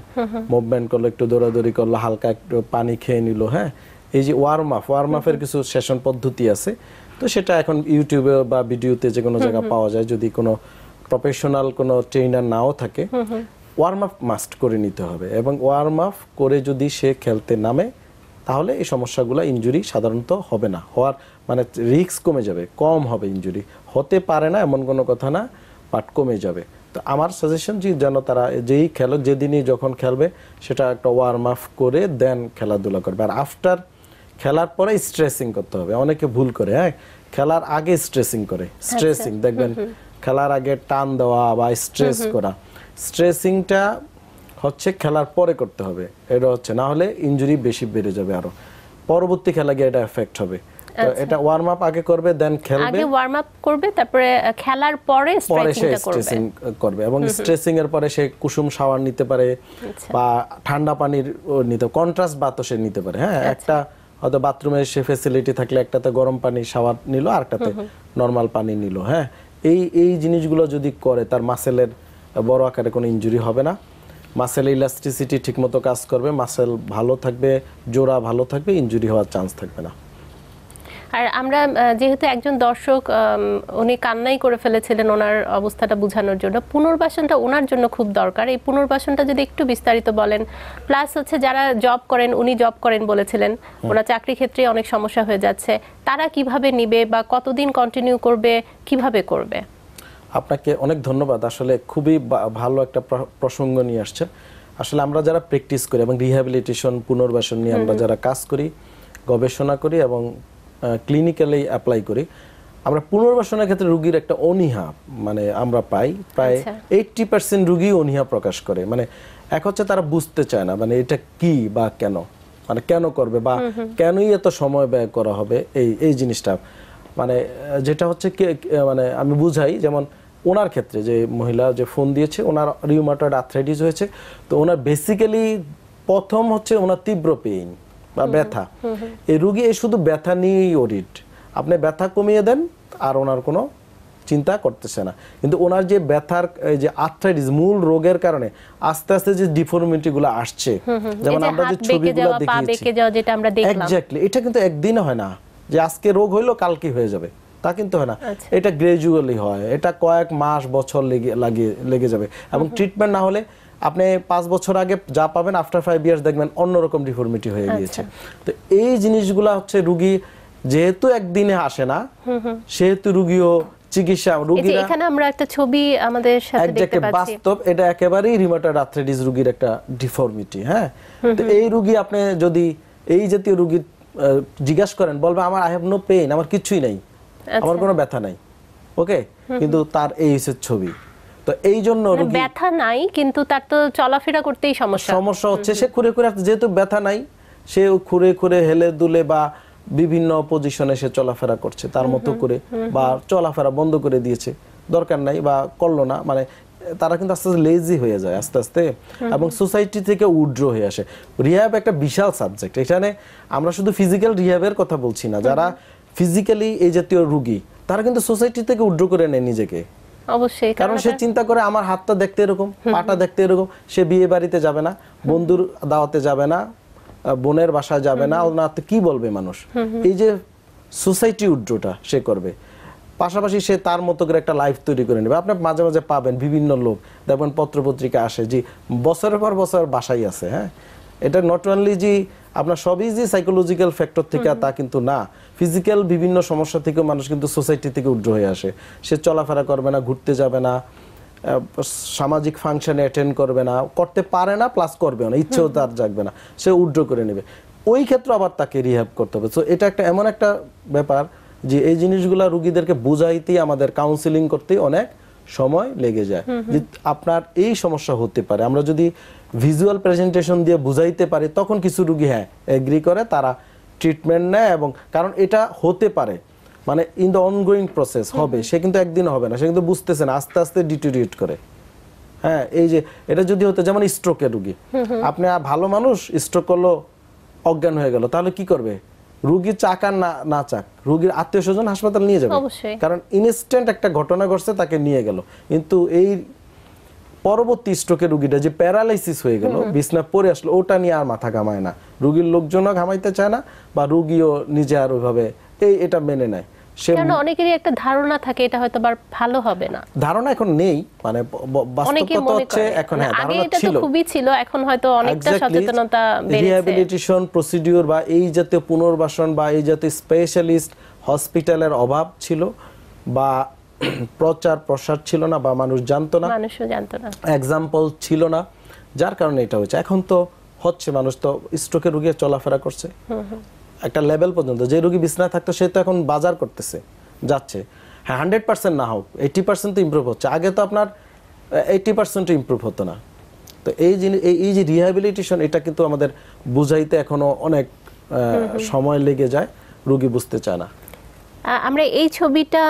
মুভমেন্ট করলো একটু দৌড়াদৌড়ি করলো হালকা একটু পানি খেয়ে নিল হ্যাঁ এই যে ওয়ার্ম আপ ওয়ার্ম আপের কিছু সেশন পদ্ধতি আছে তো সেটা এখন ইউটিউবে বা ভিডিওতে যে কোনো জায়গা পাওয়া যায় যদি কোনো প্রফেশনাল কোনো ট্রেনার নাও থাকে ওয়ার্ম আপ মাস্ট করে নিতে হবে এবং ওয়ার্ম আপ করে যদি সে খেলতে নামে তাহলে এই সমস্যাগুলো ইঞ্জুরি সাধারণত হবে না হওয়ার মানে রিস্ক কমে যাবে কম হবে ইঞ্জুরি হতে পারে না এমন কোনো কথা না বাট কমে যাবে আমার সাজেশন যে যেন তারা যেই খেলো যেদিনই যখন খেলবে সেটা একটা ওয়ার্ম আপ করে দেন খেলাধুলা করবে আর আফটার খেলার পরে স্ট্রেসিং করতে হবে অনেকে ভুল করে হ্যাঁ খেলার আগে স্ট্রেসিং করে স্ট্রেসিং আচ্ছা। দেখবেন খেলার আগে টান দেওয়া বা স্ট্রেস করা স্ট্রেসিংটা হচ্ছে খেলার পরে করতে হবে এটা হচ্ছে না হলে ইঞ্জুরি বেশি বেড়ে যাবে আরও পরবর্তী খেলা গিয়ে এটা এফেক্ট হবে আচ্ছা। এটা ওয়ার্ম আপ আগে করবে দেন খেলবে আগে ওয়ার্ম আপ করবে তারপরে খেলার পরে স্ট্রেচিংটা করবে করবে এবং স্ট্রেচিং এর পরে সে কুসুম শাওয়ার নিতে পারে আচ্ছা। বা ঠান্ডা পানির নিতে কন্ট্রাস্ট বাতাসে নিতে পারে হ্যাঁ আচ্ছা। একটা হয়তো বাথরুমে সে ফেসিলিটি থাকলে একটাতে গরম পানি শাওয়ার নিল আরেকটাতে নর্মাল পানি নিল হ্যাঁ এই এই জিনিসগুলো যদি করে তার মাসেলের বড় আকারে কোনো ইনজুরি হবে না মাসেল ইলাস্টিসিটি ঠিকমতো কাজ করবে মাসেল ভালো থাকবে জোড়া ভালো থাকবে ইনজুরি হওয়ার চান্স থাকবে না আর আমরা যেহেতু একজন দর্শক উনি কান্নাই করে ফেলেছিলেন ওনার অবস্থাটা বোঝানোর জন্য পুনর্বাসনটা ওনার জন্য খুব দরকার এই পুনর্বাসনটা যদি একটু বিস্তারিত বলেন প্লাস হচ্ছে যারা জব করেন উনি জব করেন বলেছিলেন ওনার চাকরি ক্ষেত্রে অনেক সমস্যা হয়ে যাচ্ছে তারা কিভাবে নিবে বা কতদিন কন্টিনিউ করবে কিভাবে করবে আপনাকে অনেক ধন্যবাদ আসলে খুবই ভালো একটা প্রসঙ্গ নিয়ে আসছেন আসলে আমরা যারা প্র্যাকটিস করি এবং রিহ্যাবিলিটেশন পুনর্বাসন নিয়ে আমরা যারা কাজ করি গবেষণা করি এবং ক্লিনিক্যালি অ্যাপ্লাই করি আমরা পুনর্বাসনের ক্ষেত্রে রুগীর একটা অনীহা মানে আমরা পাই প্রায় এইটটি আচ্ছা। পার্সেন্ট রুগী অনীহা প্রকাশ করে মানে এক হচ্ছে তারা বুঝতে চায় না মানে এটা কি বা কেন মানে কেন করবে বা কেনই এত সময় ব্যয় করা হবে এই এই জিনিসটা মানে যেটা হচ্ছে মানে আমি বুঝাই যেমন ওনার ক্ষেত্রে যে মহিলা যে ফোন দিয়েছে ওনার রিউমাটার আথ্রাইটিস হয়েছে তো ওনার বেসিক্যালি প্রথম হচ্ছে ওনার তীব্র পেইন বা ব্যথা এই রুগী এই শুধু ব্যথা নিয়েই ওরিড আপনি ব্যথা কমিয়ে দেন আর ওনার কোনো চিন্তা করতেছে না কিন্তু ওনার যে ব্যথার যে আর্থ্রাইটিস মূল রোগের কারণে আস্তে আস্তে যে ডিফর্মিটিগুলো আসছে যেমন আমরা যে ছবিগুলো দেখিয়েছি এক্স্যাক্টলি এটা কিন্তু একদিন হয় না যে আজকে রোগ হইলো কালকে হয়ে যাবে তা কিন্তু হয় না আচ্ছা। এটা গ্রাজুয়ালি হয় এটা কয়েক মাস বছর লেগে লাগিয়ে লেগে যাবে এবং ট্রিটমেন্ট না হলে আপনি পাঁচ বছর আগে যা পাবেন আফটার ফাইভ ইয়ার্স দেখবেন অন্যরকম ডিফর্মিটি হয়ে আচ্ছা। গিয়েছে তো এই জিনিসগুলো হচ্ছে রুগী যেহেতু একদিনে আসে না সেহেতু রুগীও চিকিৎসা এখানে আমরা একটা ছবি আমাদের সাথে দেখতে পাচ্ছি বাস্তব এটা একেবারেই রিউমাটয়েড আর্থ্রাইটিস একটা ডিফর্মিটি হ্যাঁ তো এই রুগী আপনি যদি এই জাতীয় রোগী জিজ্ঞেস করেন বলবে আমার আই হ্যাভ নো পেইন আমার কিছুই নাই আমার আচ্ছা। কোনো ব্যথা নাই ওকে কিন্তু তার এই ছবি তো এই জন্য মানে ব্যথা নাই কিন্তু তার তো চলাফেরা করতেই সমস্যা সমস্যা হচ্ছে সে খুঁড়ে খুঁড়ে যেহেতু ব্যথা নাই সে খুঁড়ে খুঁড়ে হেলে দুলে বা বিভিন্ন পজিশনে সে চলাফেরা করছে তার মতো করে বা চলাফেরা বন্ধ করে দিয়েছে দরকার নাই বা করলো না মানে তারা কিন্তু আস্তে আস্তে লেজি হয়ে যায় আস্তে আস্তে এবং সোসাইটি থেকে উড্র হয়ে আসে রিহ্যাব একটা বিশাল সাবজেক্ট এখানে আমরা শুধু ফিজিক্যাল রিহ্যাবের কথা বলছি না যারা ফিজিক্যালি এই জাতীয় রুগী তারা কিন্তু সোসাইটি থেকে উড্র করে নেয় নিজেকে অবশ্যই কারণ সে চিন্তা করে আমার হাতটা দেখতে এরকম পাটা দেখতে এরকম সে বিয়ে বাড়িতে যাবে না বন্ধুর দাওয়াতে যাবে না বোনের বাসায় যাবে না না তো কি বলবে মানুষ এই যে সোসাইটি উড্রোটা সে করবে পাশাপাশি সে তার মতো করে একটা লাইফ তৈরি করে নেবে আপনার মাঝে মাঝে পাবেন বিভিন্ন লোক দেখবেন পত্রপত্রিকা আসে যে বছরের পর বছর বাসাই আছে হ্যাঁ এটা নট অনলি যে আপনার সবই যে সাইকোলজিক্যাল ফ্যাক্টর থেকে তা কিন্তু না ফিজিক্যাল বিভিন্ন সমস্যা থেকে মানুষ কিন্তু সোসাইটি থেকে উজ্জ্ব হয়ে আসে সে চলাফেরা করবে না ঘুরতে যাবে না সামাজিক ফাংশনে অ্যাটেন্ড করবে না করতে পারে না প্লাস করবে না ইচ্ছেও তার জাগবে না সে উজ্জ্ব করে নেবে ওই ক্ষেত্রে আবার তাকে রিহ্যাব করতে হবে তো এটা একটা এমন একটা ব্যাপার যে এই জিনিসগুলা রুগীদেরকে বুঝাইতেই আমাদের কাউন্সিলিং করতেই অনেক সময় লেগে যায় যে আপনার এই সমস্যা হতে পারে আমরা যদি ভিজুয়াল প্রেজেন্টেশন দিয়ে বুঝাইতে পারি তখন কিছু রুগী হ্যাঁ এগ্রি করে তারা ট্রিটমেন্ট নেয় এবং কারণ এটা হতে পারে মানে ইন দ্য অনগোয়িং প্রসেস হবে সে কিন্তু একদিন হবে না সে কিন্তু বুঝতেছে না আস্তে আস্তে ডিটোরিয়েট করে হ্যাঁ এই যে এটা যদি হতো যেমন স্ট্রোকের রুগী আপনি ভালো মানুষ স্ট্রোক করলো অজ্ঞান হয়ে গেল তাহলে কি করবে রুগী চাক আর না না চাক রুগীর আত্মীয় স্বজন হাসপাতাল নিয়ে যাবে কারণ ইনস্ট্যান্ট একটা ঘটনা ঘটছে তাকে নিয়ে গেল কিন্তু এই পরবর্তী স্ট্রোকের রুগীটা যে প্যারালাইসিস হয়ে গেল বিছনা পরে আসলো ওটা নিয়ে আর মাথা ঘামায় না রুগীর লোকজনও ঘামাইতে চায় না বা রুগীও নিজে আর ওইভাবে এই এটা মেনে নেয় ধারণা থাকে এটা হয়তো নেই মানে হচ্ছে এখন হ্যাঁ হয়তো বা এই জাতীয় পুনর্বাসন বা এই জাতীয় স্পেশালিস্ট হসপিটালের অভাব ছিল বা প্রচার প্রসার ছিল না বা মানুষ জানতো না না এক্সাম্পল ছিল না যার কারণে এটা হয়েছে এখন তো হচ্ছে মানুষ তো স্ট্রোকে রুগী চলাফেরা করছে একটা লেভেল পর্যন্ত যে রুগী বিছনায় থাকতো সে তো এখন বাজার করতেছে যাচ্ছে হ্যাঁ হান্ড্রেড পার্সেন্ট না হোক এইটি পার্সেন্ট তো ইম্প্রুভ হচ্ছে আগে তো আপনার এইটি পার্সেন্ট ইম্প্রুভ হতো না তো এই জিনিস এই যে রিহ্যাবিলিটেশন এটা কিন্তু আমাদের বুঝাইতে এখনো অনেক সময় লেগে যায় রুগী বুঝতে চায় না আমরা এই ছবিটা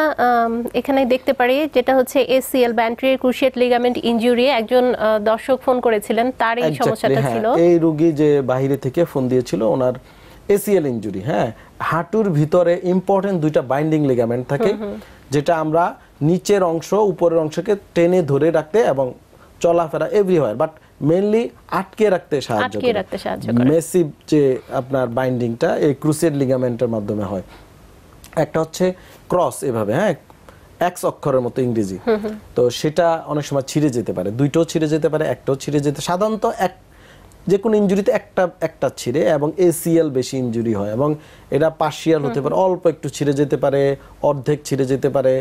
এখানে দেখতে পারি যেটা হচ্ছে ACL anterior cruciate ligament injury একজন দর্শক ফোন করেছিলেন তার এই সমস্যাটা হ্যাঁ। ছিল এই রোগী যে বাহিরে থেকে ফোন দিয়েছিল ওনার এসিএল ইনজুরি হ্যাঁ হাঁটুর ভিতরে ইম্পর্টেন্ট দুইটা বাইন্ডিং লিগামেন্ট থাকে যেটা আমরা নিচের অংশ উপরের অংশকে টেনে ধরে রাখতে এবং চলাফেরা এভরিওয়ার বাট মেনলি আটকে রাখতে সাহায্য করে মেসিভ যে আপনার বাইন্ডিংটা এই ক্রুসেড লিগামেন্টের মাধ্যমে হয় একটা হচ্ছে ক্রস এভাবে হ্যাঁ এক্স অক্ষরের মতো ইংরেজি তো সেটা অনেক সময় ছিঁড়ে যেতে পারে দুইটাও ছিঁড়ে যেতে পারে একটাও ছিঁড়ে যেতে সাধারণত এক যে কোনো ইঞ্জুরিতে একটা একটা ছিঁড়ে এবং এসিএল বেশি ইঞ্জুরি হয় এবং এটা পার্শিয়াল হতে পারে অল্প একটু ছিঁড়ে যেতে পারে অর্ধেক ছিঁড়ে যেতে পারে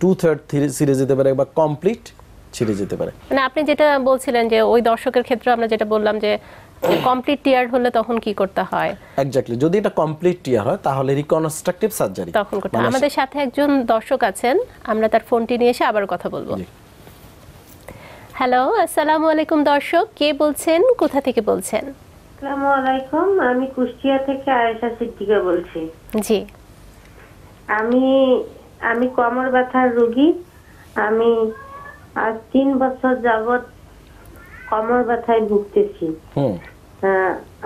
টু থার্ড ছিঁড়ে যেতে পারে বা কমপ্লিট ছিঁড়ে যেতে পারে মানে আপনি যেটা বলছিলেন যে ওই দর্শকের ক্ষেত্রে আমরা যেটা বললাম যে কমপ্লিট টিয়ার হলে তখন কি করতে হয় এক্স্যাক্টলি যদি এটা কমপ্লিট টিয়ার হয় তাহলে রিকনস্ট্রাকটিভ সার্জারি তখন করতে মানে আমাদের সাথে একজন দর্শক আছেন আমরা তার ফোনটি নিয়ে এসে আবার কথা বলবো হ্যালো আসসালামু আলাইকুম দর্শক কে বলছেন কোথা থেকে বলছেন আসসালামু আলাইকুম আমি কুষ্টিয়া থেকে আয়েশা সিদ্দিকা বলছি জি আমি আমি কোমর ব্যথার রোগী আমি আজ তিন বছর যাবত কমর ব্যথায় ভুগতেছি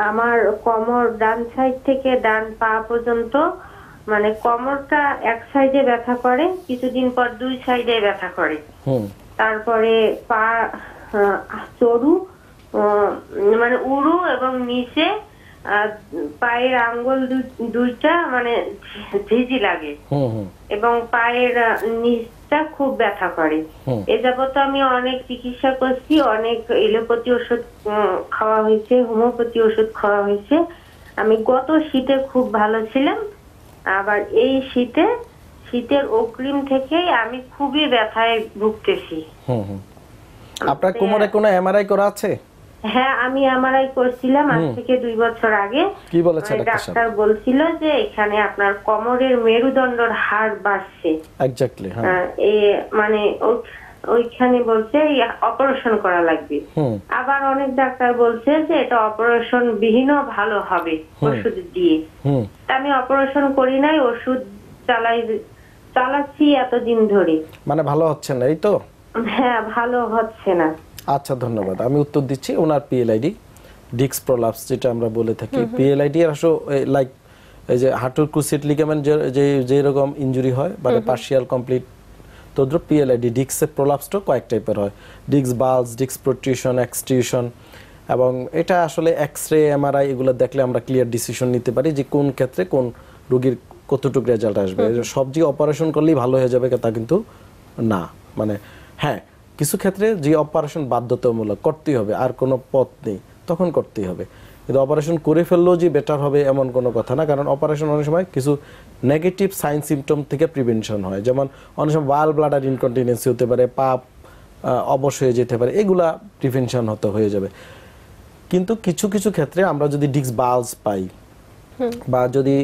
আমার কমর ডান সাইড থেকে ডান পা পর্যন্ত মানে কমরটা এক সাইডে ব্যথা করে কিছুদিন পর দুই সাইডে ব্যথা করে তারপরে পা চরু মানে উড়ু এবং নিচে পায়ের আঙ্গুল দুইটা মানে ভিজি লাগে এবং পায়ের নিচ পেটটা খুব ব্যথা করে এ যাবত আমি অনেক চিকিৎসা করছি অনেক এলোপ্যাথি ওষুধ খাওয়া হয়েছে হোমিওপ্যাথি ওষুধ খাওয়া হয়েছে আমি গত শীতে খুব ভালো ছিলাম আবার এই শীতে শীতের অগ্রিম থেকেই আমি খুবই ব্যথায় ভুগতেছি আপনার কোমরে কোনো এমআরআই করা আছে হ্যাঁ আমি আমার আই করছিলাম আজ থেকে দুই বছর আগে কি বলেছে ডাক্তার বলছিল যে এখানে আপনার কোমরের মেরুদণ্ডর হাড় বাড়ছে এক্স্যাক্টলি হ্যাঁ এ মানে ওইখানে বলছে অপারেশন করা লাগবে আবার অনেক ডাক্তার বলছে যে এটা অপারেশন বিহীনও ভালো হবে ওষুধ দিয়ে আমি অপারেশন করি নাই ওষুধ চালাই চালাচ্ছি এতদিন ধরে মানে ভালো হচ্ছে না এই তো হ্যাঁ ভালো হচ্ছে না আচ্ছা ধন্যবাদ আমি উত্তর দিচ্ছি ওনার পিএলআইডি ডিক্স প্রলাপস যেটা আমরা বলে থাকি পিএলআইডি আসো লাইক এই যে হাঁটুর ক্রুসিট লিগামেন্ট যে যে যেরকম ইঞ্জুরি হয় মানে পার্শিয়াল কমপ্লিট তদ্রুপ পিএলআইডি ডিক্সের প্রলাপসটা কয়েক টাইপের হয় ডিক্স বালস ডিক্স প্রোটিউশন এক্সটিউশন এবং এটা আসলে এক্স রে এমআরআই এগুলো দেখলে আমরা ক্লিয়ার ডিসিশন নিতে পারি যে কোন ক্ষেত্রে কোন রোগীর কতটুকু রেজাল্ট আসবে সবজি অপারেশন করলেই ভালো হয়ে যাবে তা কিন্তু না মানে হ্যাঁ কিছু ক্ষেত্রে যে অপারেশন বাধ্যতামূলক করতেই হবে আর কোনো পথ নেই তখন করতেই হবে কিন্তু অপারেশন করে ফেললেও যে বেটার হবে এমন কোনো কথা না কারণ অপারেশন অনেক সময় কিছু নেগেটিভ সাইন সিমটম থেকে প্রিভেনশন হয় যেমন অনেক সময় বাল ব্লাডার ইনকন্টিনেন্সি হতে পারে পাপ অবশ হয়ে যেতে পারে এগুলা প্রিভেনশন হতে হয়ে যাবে কিন্তু কিছু কিছু ক্ষেত্রে আমরা যদি ডিক্স বালস পাই বা যদি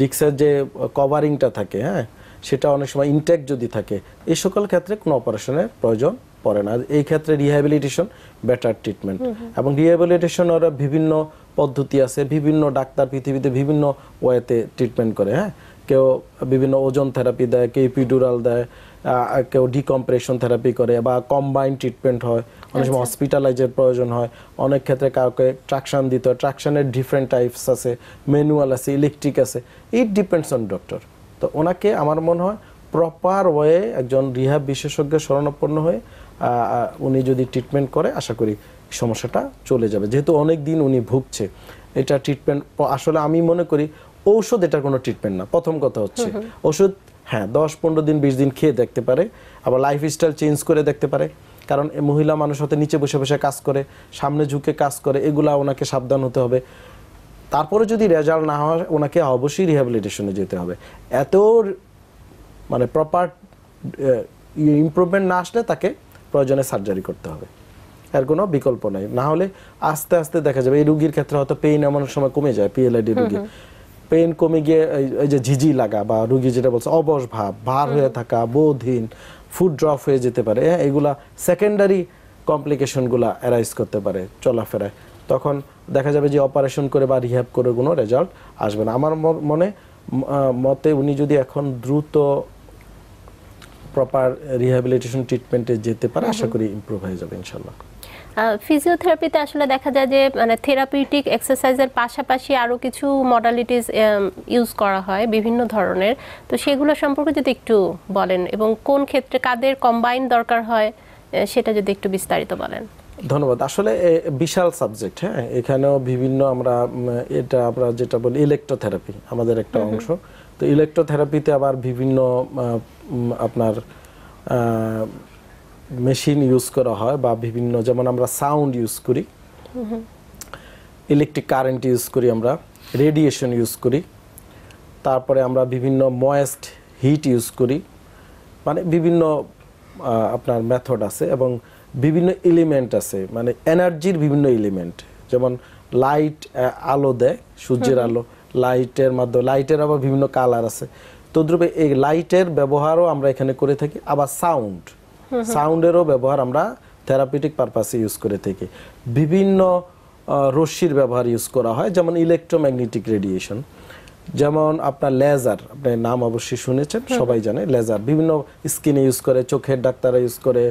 ডিক্সের যে কভারিংটা থাকে হ্যাঁ সেটা অনেক সময় ইনটেক যদি থাকে এই সকল ক্ষেত্রে কোনো অপারেশনের প্রয়োজন পড়ে না এই ক্ষেত্রে রিহ্যাবিলিটেশন বেটার ট্রিটমেন্ট এবং রিহ্যাবিলিটেশন ওরা বিভিন্ন পদ্ধতি আছে বিভিন্ন ডাক্তার পৃথিবীতে বিভিন্ন ওয়েতে ট্রিটমেন্ট করে হ্যাঁ কেউ বিভিন্ন ওজন থেরাপি দেয় কেউ পিডুরাল দেয় কেউ ডিকম্প্রেশন থেরাপি করে বা কম্বাইন ট্রিটমেন্ট হয় অনেক সময় হসপিটালাইজের আচ্ছা। প্রয়োজন হয় অনেক ক্ষেত্রে কাউকে ট্রাকশান দিতে হয় ট্রাকশানের ডিফারেন্ট টাইপস আছে ম্যানুয়াল আছে ইলেকট্রিক আছে ইট ডিপেন্ডস অন ডক্টর তো ওনাকে আমার মনে হয় প্রপার ওয়ে একজন রিহাব বিশেষজ্ঞের শরণাপন্ন হয়ে উনি যদি ট্রিটমেন্ট করে আশা করি সমস্যাটা চলে যাবে যেহেতু অনেক দিন উনি ভুগছে এটা ট্রিটমেন্ট আসলে আমি মনে করি ঔষধ এটার কোনো ট্রিটমেন্ট না প্রথম কথা হচ্ছে ওষুধ হ্যাঁ দশ পনেরো দিন বিশ দিন খেয়ে দেখতে পারে আবার লাইফ স্টাইল চেঞ্জ করে দেখতে পারে কারণ মহিলা মানুষ হতে নিচে বসে বসে কাজ করে সামনে ঝুঁকে কাজ করে এগুলা ওনাকে সাবধান হতে হবে তারপরে যদি রেজাল্ট না হয় ওনাকে অবশ্যই রিহ্যাবিলিটেশনে যেতে হবে এত মানে প্রপার ইম্প্রুভমেন্ট না আসলে তাকে প্রয়োজনে সার্জারি করতে হবে এর কোনো বিকল্প নাই না হলে আস্তে আস্তে দেখা যাবে এই রুগীর ক্ষেত্রে হয়তো পেইন এমন সময় কমে যায় পিএলআইডি রুগী পেইন কমে গিয়ে এই যে ঝিঝি লাগা বা রুগী যেটা বলছে অবস ভাব ভার হয়ে থাকা বোধহীন ফুড ড্রপ হয়ে যেতে পারে হ্যাঁ, এগুলা সেকেন্ডারি কমপ্লিকেশনগুলা অ্যারাইজ করতে পারে চলাফেরায় তখন দেখা যাবে যে অপারেশন করে বা রিহ্যাব করে কোনো রেজাল্ট আসবে না আমার মনে মতে উনি যদি এখন দ্রুত প্রপার রিহ্যাবিলিটেশন ট্রিটমেন্টে যেতে পারে আশা করি ইম্প্রুভ হয়ে যাবে ইনশাল্লাহ ফিজিওথেরাপিতে আসলে দেখা যায় যে মানে থেরাপিউটিক এক্সারসাইজের পাশাপাশি আরও কিছু মডালিটিস ইউজ করা হয় বিভিন্ন ধরনের তো সেগুলো সম্পর্কে যদি একটু বলেন এবং কোন ক্ষেত্রে কাদের কম্বাইন দরকার হয় সেটা যদি একটু বিস্তারিত বলেন ধন্যবাদ আসলে বিশাল সাবজেক্ট হ্যাঁ এখানেও বিভিন্ন আমরা এটা আমরা যেটা বলি ইলেকট্রোথেরাপি আমাদের একটা অংশ তো ইলেকট্রোথেরাপিতে আবার বিভিন্ন আপনার মেশিন ইউজ করা হয় বা বিভিন্ন যেমন আমরা সাউন্ড ইউজ করি ইলেকট্রিক কারেন্ট ইউজ করি আমরা রেডিয়েশন ইউজ করি তারপরে আমরা বিভিন্ন ময়েস্ট হিট ইউজ করি মানে বিভিন্ন আপনার মেথড আছে এবং বিভিন্ন এলিমেন্ট আছে মানে এনার্জির বিভিন্ন এলিমেন্ট যেমন লাইট আলো দেয় সূর্যের আলো লাইটের মাধ্যমে লাইটের আবার বিভিন্ন কালার আছে তদ্রুপে এই লাইটের ব্যবহারও আমরা এখানে করে থাকি আবার সাউন্ড সাউন্ডেরও ব্যবহার আমরা থেরাপিউটিক পারপাসে ইউজ করে থাকি বিভিন্ন রশ্মির ব্যবহার ইউজ করা হয় যেমন ইলেকট্রোম্যাগনেটিক রেডিয়েশন যেমন আপনার লেজার আপনি নাম অবশ্যই শুনেছেন সবাই জানে লেজার বিভিন্ন স্কিনে ইউজ করে চোখের ডাক্তাররা ইউজ করে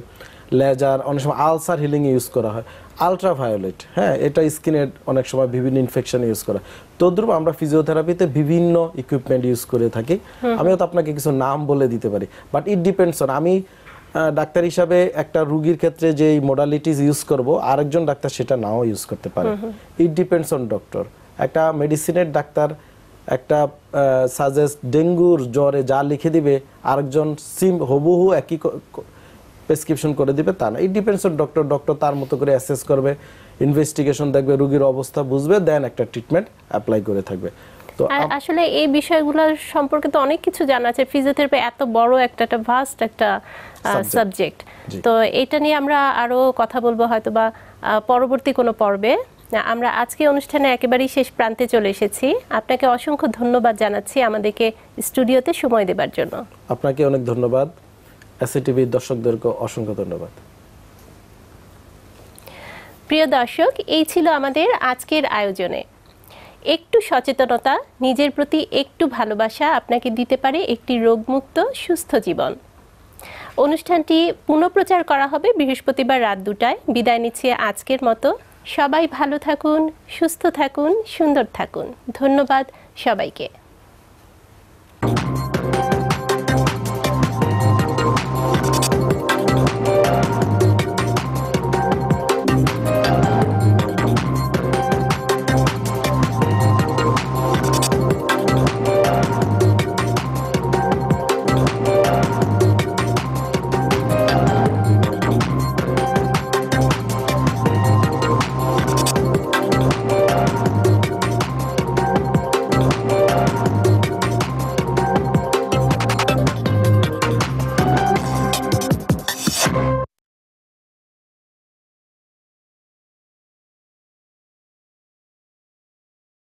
লেজার অনেক সময় আলসার হিলিংয়ে ইউজ করা হয় আলট্রাভায়োলেট হ্যাঁ এটা স্কিনের অনেক সময় বিভিন্ন ইনফেকশন ইউজ করা তদ্রুপ আমরা ফিজিওথেরাপিতে বিভিন্ন ইকুইপমেন্ট ইউজ করে থাকি আমি হয়তো আপনাকে কিছু নাম বলে দিতে পারি বাট ইট ডিপেন্ডস অন আমি ডাক্তার হিসাবে একটা রুগীর ক্ষেত্রে যে মোডালিটিস ইউজ করব আরেকজন ডাক্তার সেটা নাও ইউজ করতে পারে ইট ডিপেন্ডস অন ডক্টর একটা মেডিসিনের ডাক্তার একটা সাজেস্ট ডেঙ্গুর জ্বরে যা লিখে দিবে আরেকজন সিম হবুহু একই প্রেসক্রিপশন করে দিবে তা না it depends on doctor doctor তার মতো করে অ্যাসেস করবে ইনভেস্টিগেশন দেখবে রোগীর অবস্থা বুঝবে দেন একটা ট্রিটমেন্ট অ্যাপ্লাই করে থাকবে আসলে এই বিষয়গুলো সম্পর্কে তো অনেক কিছু জানা আছে ফিজিওথেরাপি এত বড় একটা একটা ভাস্ট একটা সাবজেক্ট তো এটা নিয়ে আমরা আরো কথা বলবো হয়তো বা পরবর্তী কোনো পর্বে আমরা আজকে অনুষ্ঠানে একেবারেই শেষ প্রান্তে চলে এসেছি আপনাকে অসংখ্য ধন্যবাদ জানাচ্ছি আমাদেরকে স্টুডিওতে সময় দেবার জন্য আপনাকে অনেক ধন্যবাদ দর্শকদেরকে অসংখ্য ধন্যবাদ প্রিয় দর্শক এই ছিল আমাদের আজকের আয়োজনে একটু সচেতনতা নিজের প্রতি একটু ভালোবাসা আপনাকে দিতে পারে একটি রোগমুক্ত সুস্থ জীবন অনুষ্ঠানটি পুনঃপ্রচার করা হবে বৃহস্পতিবার রাত দুটায় বিদায় নিচ্ছে আজকের মতো সবাই ভালো থাকুন সুস্থ থাকুন সুন্দর থাকুন ধন্যবাদ সবাইকে